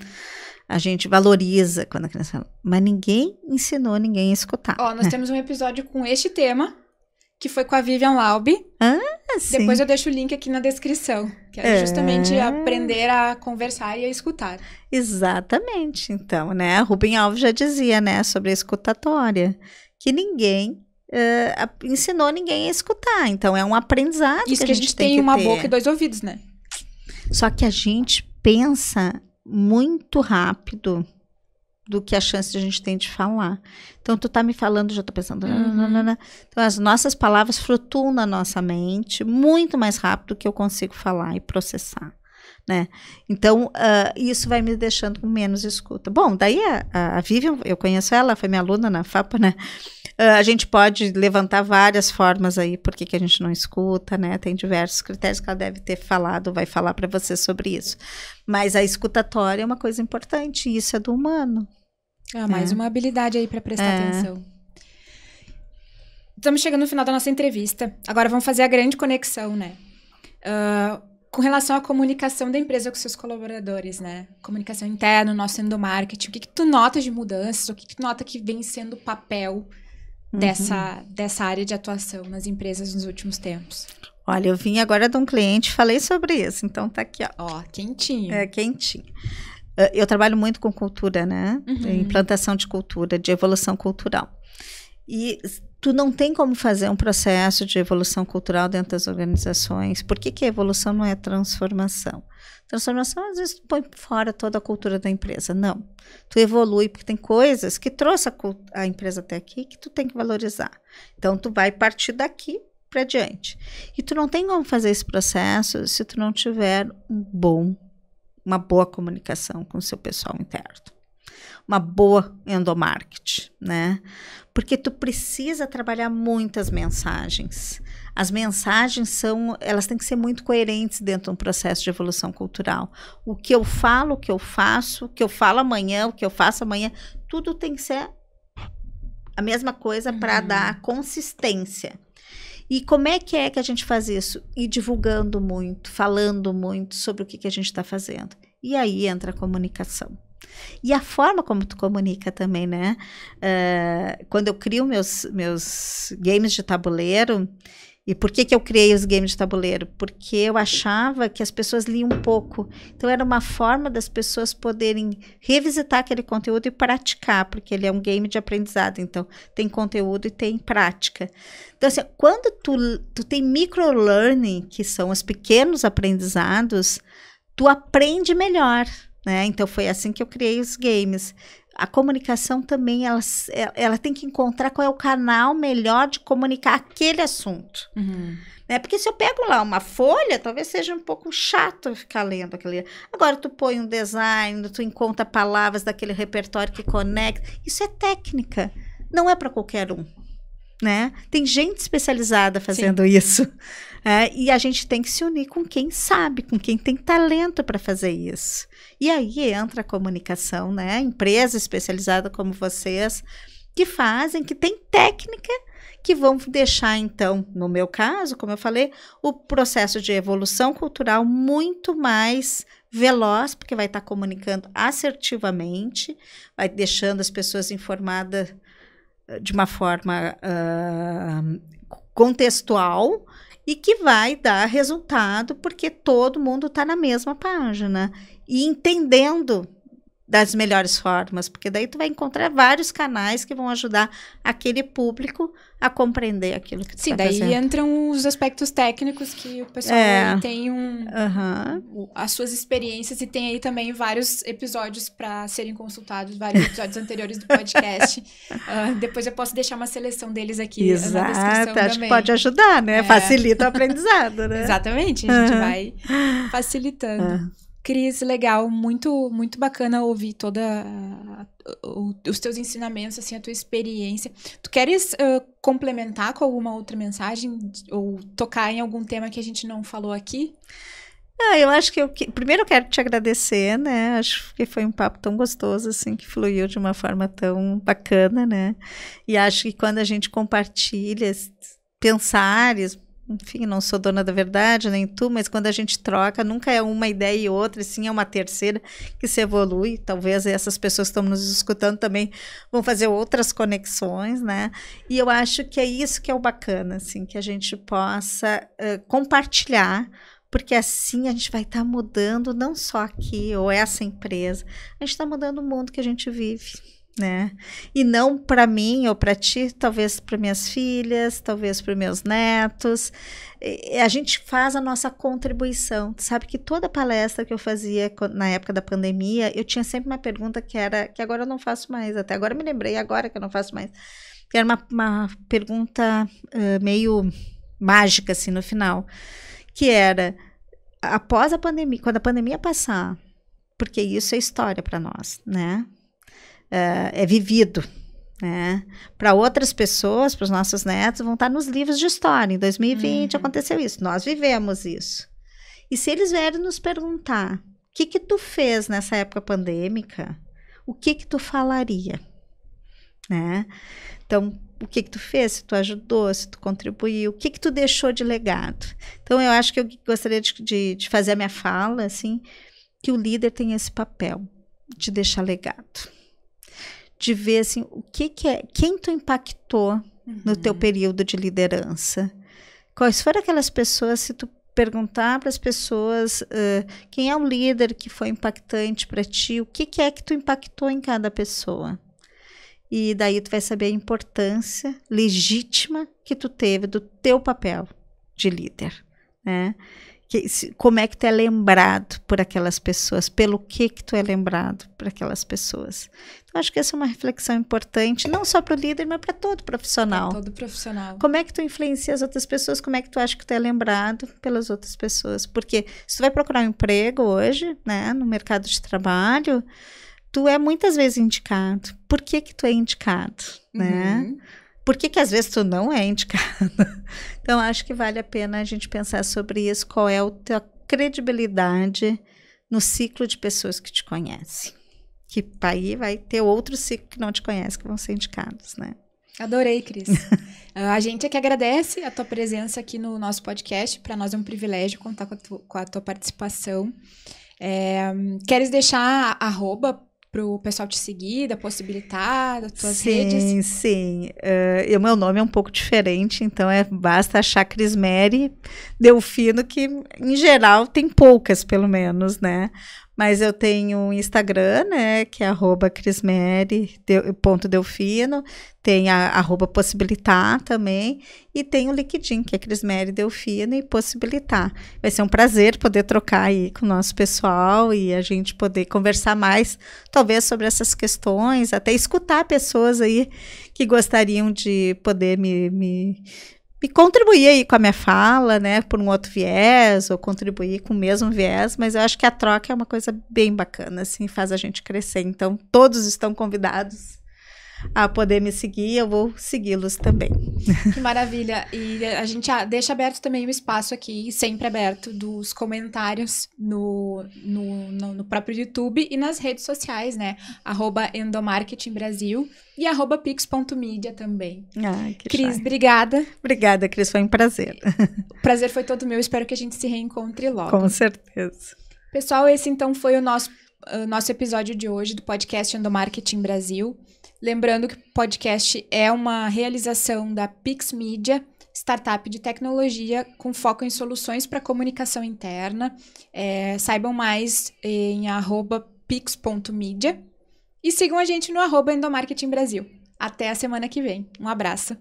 A gente valoriza quando a criança fala. Mas ninguém ensinou ninguém a escutar. Ó, nós né? [LAUGHS] temos um episódio com este tema que foi com a Vivian Laube. Ah, sim. Depois eu deixo o link aqui na descrição, que é, é, justamente aprender a conversar e a escutar. Exatamente. Então, né, Rubem Alves já dizia, né, sobre a escutatória, que ninguém uh, ensinou ninguém a escutar. Então, é um aprendizado Isso que a gente, a gente tem, tem uma ter. boca e dois ouvidos, né? Só que a gente pensa muito rápido do que a chance que a gente tem de falar. Então, tu tá me falando, já tô pensando. Né, né, né, uhum. Então, as nossas palavras flutuam na nossa mente muito mais rápido do que eu consigo falar e processar né? Então, uh, isso vai me deixando com menos escuta. Bom, daí a, a Vivian, eu conheço ela, foi minha aluna na FAPA, né? Uh, a gente pode levantar várias formas aí, porque que a gente não escuta, né? Tem diversos critérios que ela deve ter falado, vai falar para você sobre isso. Mas a escutatória é uma coisa importante, e isso é do humano. É, mais né? uma habilidade aí para prestar é. atenção. Estamos chegando no final da nossa entrevista. Agora vamos fazer a grande conexão, né? Uh, com relação à comunicação da empresa com seus colaboradores, né? Comunicação interna, nosso endomarketing, o que, que tu nota de mudanças, o que, que tu nota que vem sendo o papel uhum. dessa, dessa área de atuação nas empresas nos últimos tempos? Olha, eu vim agora de um cliente, falei sobre isso, então tá aqui, ó. Ó, quentinho. É, quentinho. Ah, eu trabalho muito com cultura, né? Uhum. Implantação de cultura, de evolução cultural. E tu não tem como fazer um processo de evolução cultural dentro das organizações. Por que, que a evolução não é transformação? Transformação, às vezes, põe fora toda a cultura da empresa. Não. Tu evolui, porque tem coisas que trouxe a, a empresa até aqui que tu tem que valorizar. Então, tu vai partir daqui para diante. E tu não tem como fazer esse processo se tu não tiver um bom, uma boa comunicação com o seu pessoal interno uma boa endomarketing, né? Porque tu precisa trabalhar muitas mensagens. As mensagens são, elas têm que ser muito coerentes dentro de um processo de evolução cultural. O que eu falo, o que eu faço, o que eu falo amanhã, o que eu faço amanhã, tudo tem que ser a mesma coisa uhum. para dar consistência. E como é que é que a gente faz isso? E divulgando muito, falando muito sobre o que, que a gente está fazendo. E aí entra a comunicação. E a forma como tu comunica também, né? Uh, quando eu crio meus, meus games de tabuleiro, e por que, que eu criei os games de tabuleiro? Porque eu achava que as pessoas liam um pouco. Então, era uma forma das pessoas poderem revisitar aquele conteúdo e praticar, porque ele é um game de aprendizado. Então, tem conteúdo e tem prática. Então, assim, quando tu, tu tem microlearning, que são os pequenos aprendizados, tu aprende melhor. Né? Então foi assim que eu criei os games. A comunicação também, ela, é, ela tem que encontrar qual é o canal melhor de comunicar aquele assunto. Uhum. Né? Porque se eu pego lá uma folha, talvez seja um pouco chato ficar lendo aquele. Agora tu põe um design, tu encontra palavras daquele repertório que conecta. Isso é técnica, não é para qualquer um. Né? Tem gente especializada fazendo Sim. isso. É, e a gente tem que se unir com quem sabe, com quem tem talento para fazer isso. E aí entra a comunicação, né? Empresa especializada como vocês, que fazem, que tem técnica que vão deixar, então, no meu caso, como eu falei, o processo de evolução cultural muito mais veloz, porque vai estar tá comunicando assertivamente, vai deixando as pessoas informadas eh, de uma forma uh, contextual e que vai dar resultado porque todo mundo está na mesma página e entendendo das melhores formas, porque daí tu vai encontrar vários canais que vão ajudar aquele público a compreender aquilo que tu Sim, tá daí fazendo. entram os aspectos técnicos que o pessoal é. tem um, uhum. as suas experiências e tem aí também vários episódios para serem consultados, vários episódios anteriores do podcast. Uh, [LAUGHS] depois eu posso deixar uma seleção deles aqui Exato, na descrição acho também. que pode ajudar, né? É. Facilita o aprendizado, né? [LAUGHS] Exatamente, a gente uhum. vai facilitando. Uhum. Cris, legal, muito muito bacana ouvir toda os teus ensinamentos, assim, a tua experiência. Tu queres uh, complementar com alguma outra mensagem ou tocar em algum tema que a gente não falou aqui? Ah, eu acho que eu que... primeiro eu quero te agradecer, né? Acho que foi um papo tão gostoso assim, que fluiu de uma forma tão bacana, né? E acho que quando a gente compartilha pensares, enfim, não sou dona da verdade, nem tu, mas quando a gente troca, nunca é uma ideia e outra, e sim é uma terceira que se evolui. Talvez essas pessoas que estão nos escutando também vão fazer outras conexões, né? E eu acho que é isso que é o bacana, assim, que a gente possa uh, compartilhar porque assim a gente vai estar tá mudando não só aqui ou essa empresa, a gente está mudando o mundo que a gente vive né? E não para mim ou para ti, talvez para minhas filhas, talvez para meus netos. E a gente faz a nossa contribuição. sabe que toda palestra que eu fazia na época da pandemia, eu tinha sempre uma pergunta que era que agora eu não faço mais. Até agora me lembrei agora que eu não faço mais. Que era uma, uma pergunta uh, meio mágica assim no final, que era após a pandemia, quando a pandemia passar, porque isso é história para nós, né? uh, é vivido. Né? Para outras pessoas, para os nossos netos, vão estar nos livros de história. Em 2020 uhum. aconteceu isso, nós vivemos isso. E se eles vierem nos perguntar, o que que tu fez nessa época pandêmica? O que que tu falaria? Né? Então, o que que tu fez, se tu ajudou, se tu contribuiu, o que que tu deixou de legado? Então, eu acho que eu gostaria de, de, de fazer a minha fala, assim, que o líder tem esse papel de deixar legado de ver assim, o que, que é, quem tu impactou uhum. no teu uhum. período de liderança. Quais foram aquelas pessoas, se tu perguntar para as pessoas uh, quem é o líder que foi impactante para ti, o que, que é que tu impactou em cada pessoa. E daí tu vai saber a importância legítima que tu teve do teu papel de líder, né? que, se, como é que tu é lembrado por aquelas pessoas, pelo que que tu é lembrado por aquelas pessoas. Então, acho que essa é uma reflexão importante, não só para o líder, mas para todo profissional. Pra todo profissional. Como é que tu influencia as outras pessoas, como é que tu acha que tu é lembrado pelas outras pessoas. Porque se tu vai procurar um emprego hoje, né, no mercado de trabalho, tu é muitas vezes indicado. Por que que tu é indicado, né? Uhum por que, que às vezes tu não é indicada? [LAUGHS] Então, acho que vale a pena a gente pensar sobre isso, qual é a tua credibilidade no ciclo de pessoas que te conhecem. Que aí vai ter outro ciclo que não te conhece, que vão ser indicados, né? Adorei, Cris. [LAUGHS] Ah, a gente é que agradece a tua presença aqui no nosso podcast. Para nós é um privilégio contar com a, tu, com a tua participação. É, queres deixar arroba para o pessoal te seguir, da possibilitar, tuas sim, redes? Sim, sim. Uh, o meu nome é um pouco diferente, então é basta achar Crismere Delfino, que em geral tem poucas, pelo menos, né? Mas eu tenho um Instagram, né? Que é arroba crismere.delfino. Tem a arroba possibilitar também. E tem o LinkedIn, que é Crismere Delfino e possibilitar. Vai ser um prazer poder trocar aí com o nosso pessoal e a gente poder conversar mais, talvez, sobre essas questões, até escutar pessoas aí que gostariam de poder me, me e contribuir aí com a minha fala, né, por um outro viés, ou contribuir com o mesmo viés, mas eu acho que a troca é uma coisa bem bacana, assim, faz a gente crescer. Então, todos estão convidados a poder me seguir, eu vou segui-los também. [LAUGHS] Que maravilha! E a gente deixa aberto também o espaço aqui, sempre aberto, dos comentários no, no, no, no próprio YouTube e nas redes sociais, né? Arroba Endomarketing Brasil e arroba pix.media também. Ah, que Cris, obrigada. Obrigada, Cris, foi um prazer. [LAUGHS] O prazer foi todo meu, espero que a gente se reencontre logo. Com certeza. Pessoal, esse então foi o nosso, o nosso episódio de hoje do podcast Endomarketing Brasil. Lembrando que o podcast é uma realização da Pix Media, startup de tecnologia com foco em soluções para comunicação interna. É, saibam mais em arroba pix.media e sigam a gente no arroba Endomarketing Brasil. Até a semana que vem. Um abraço.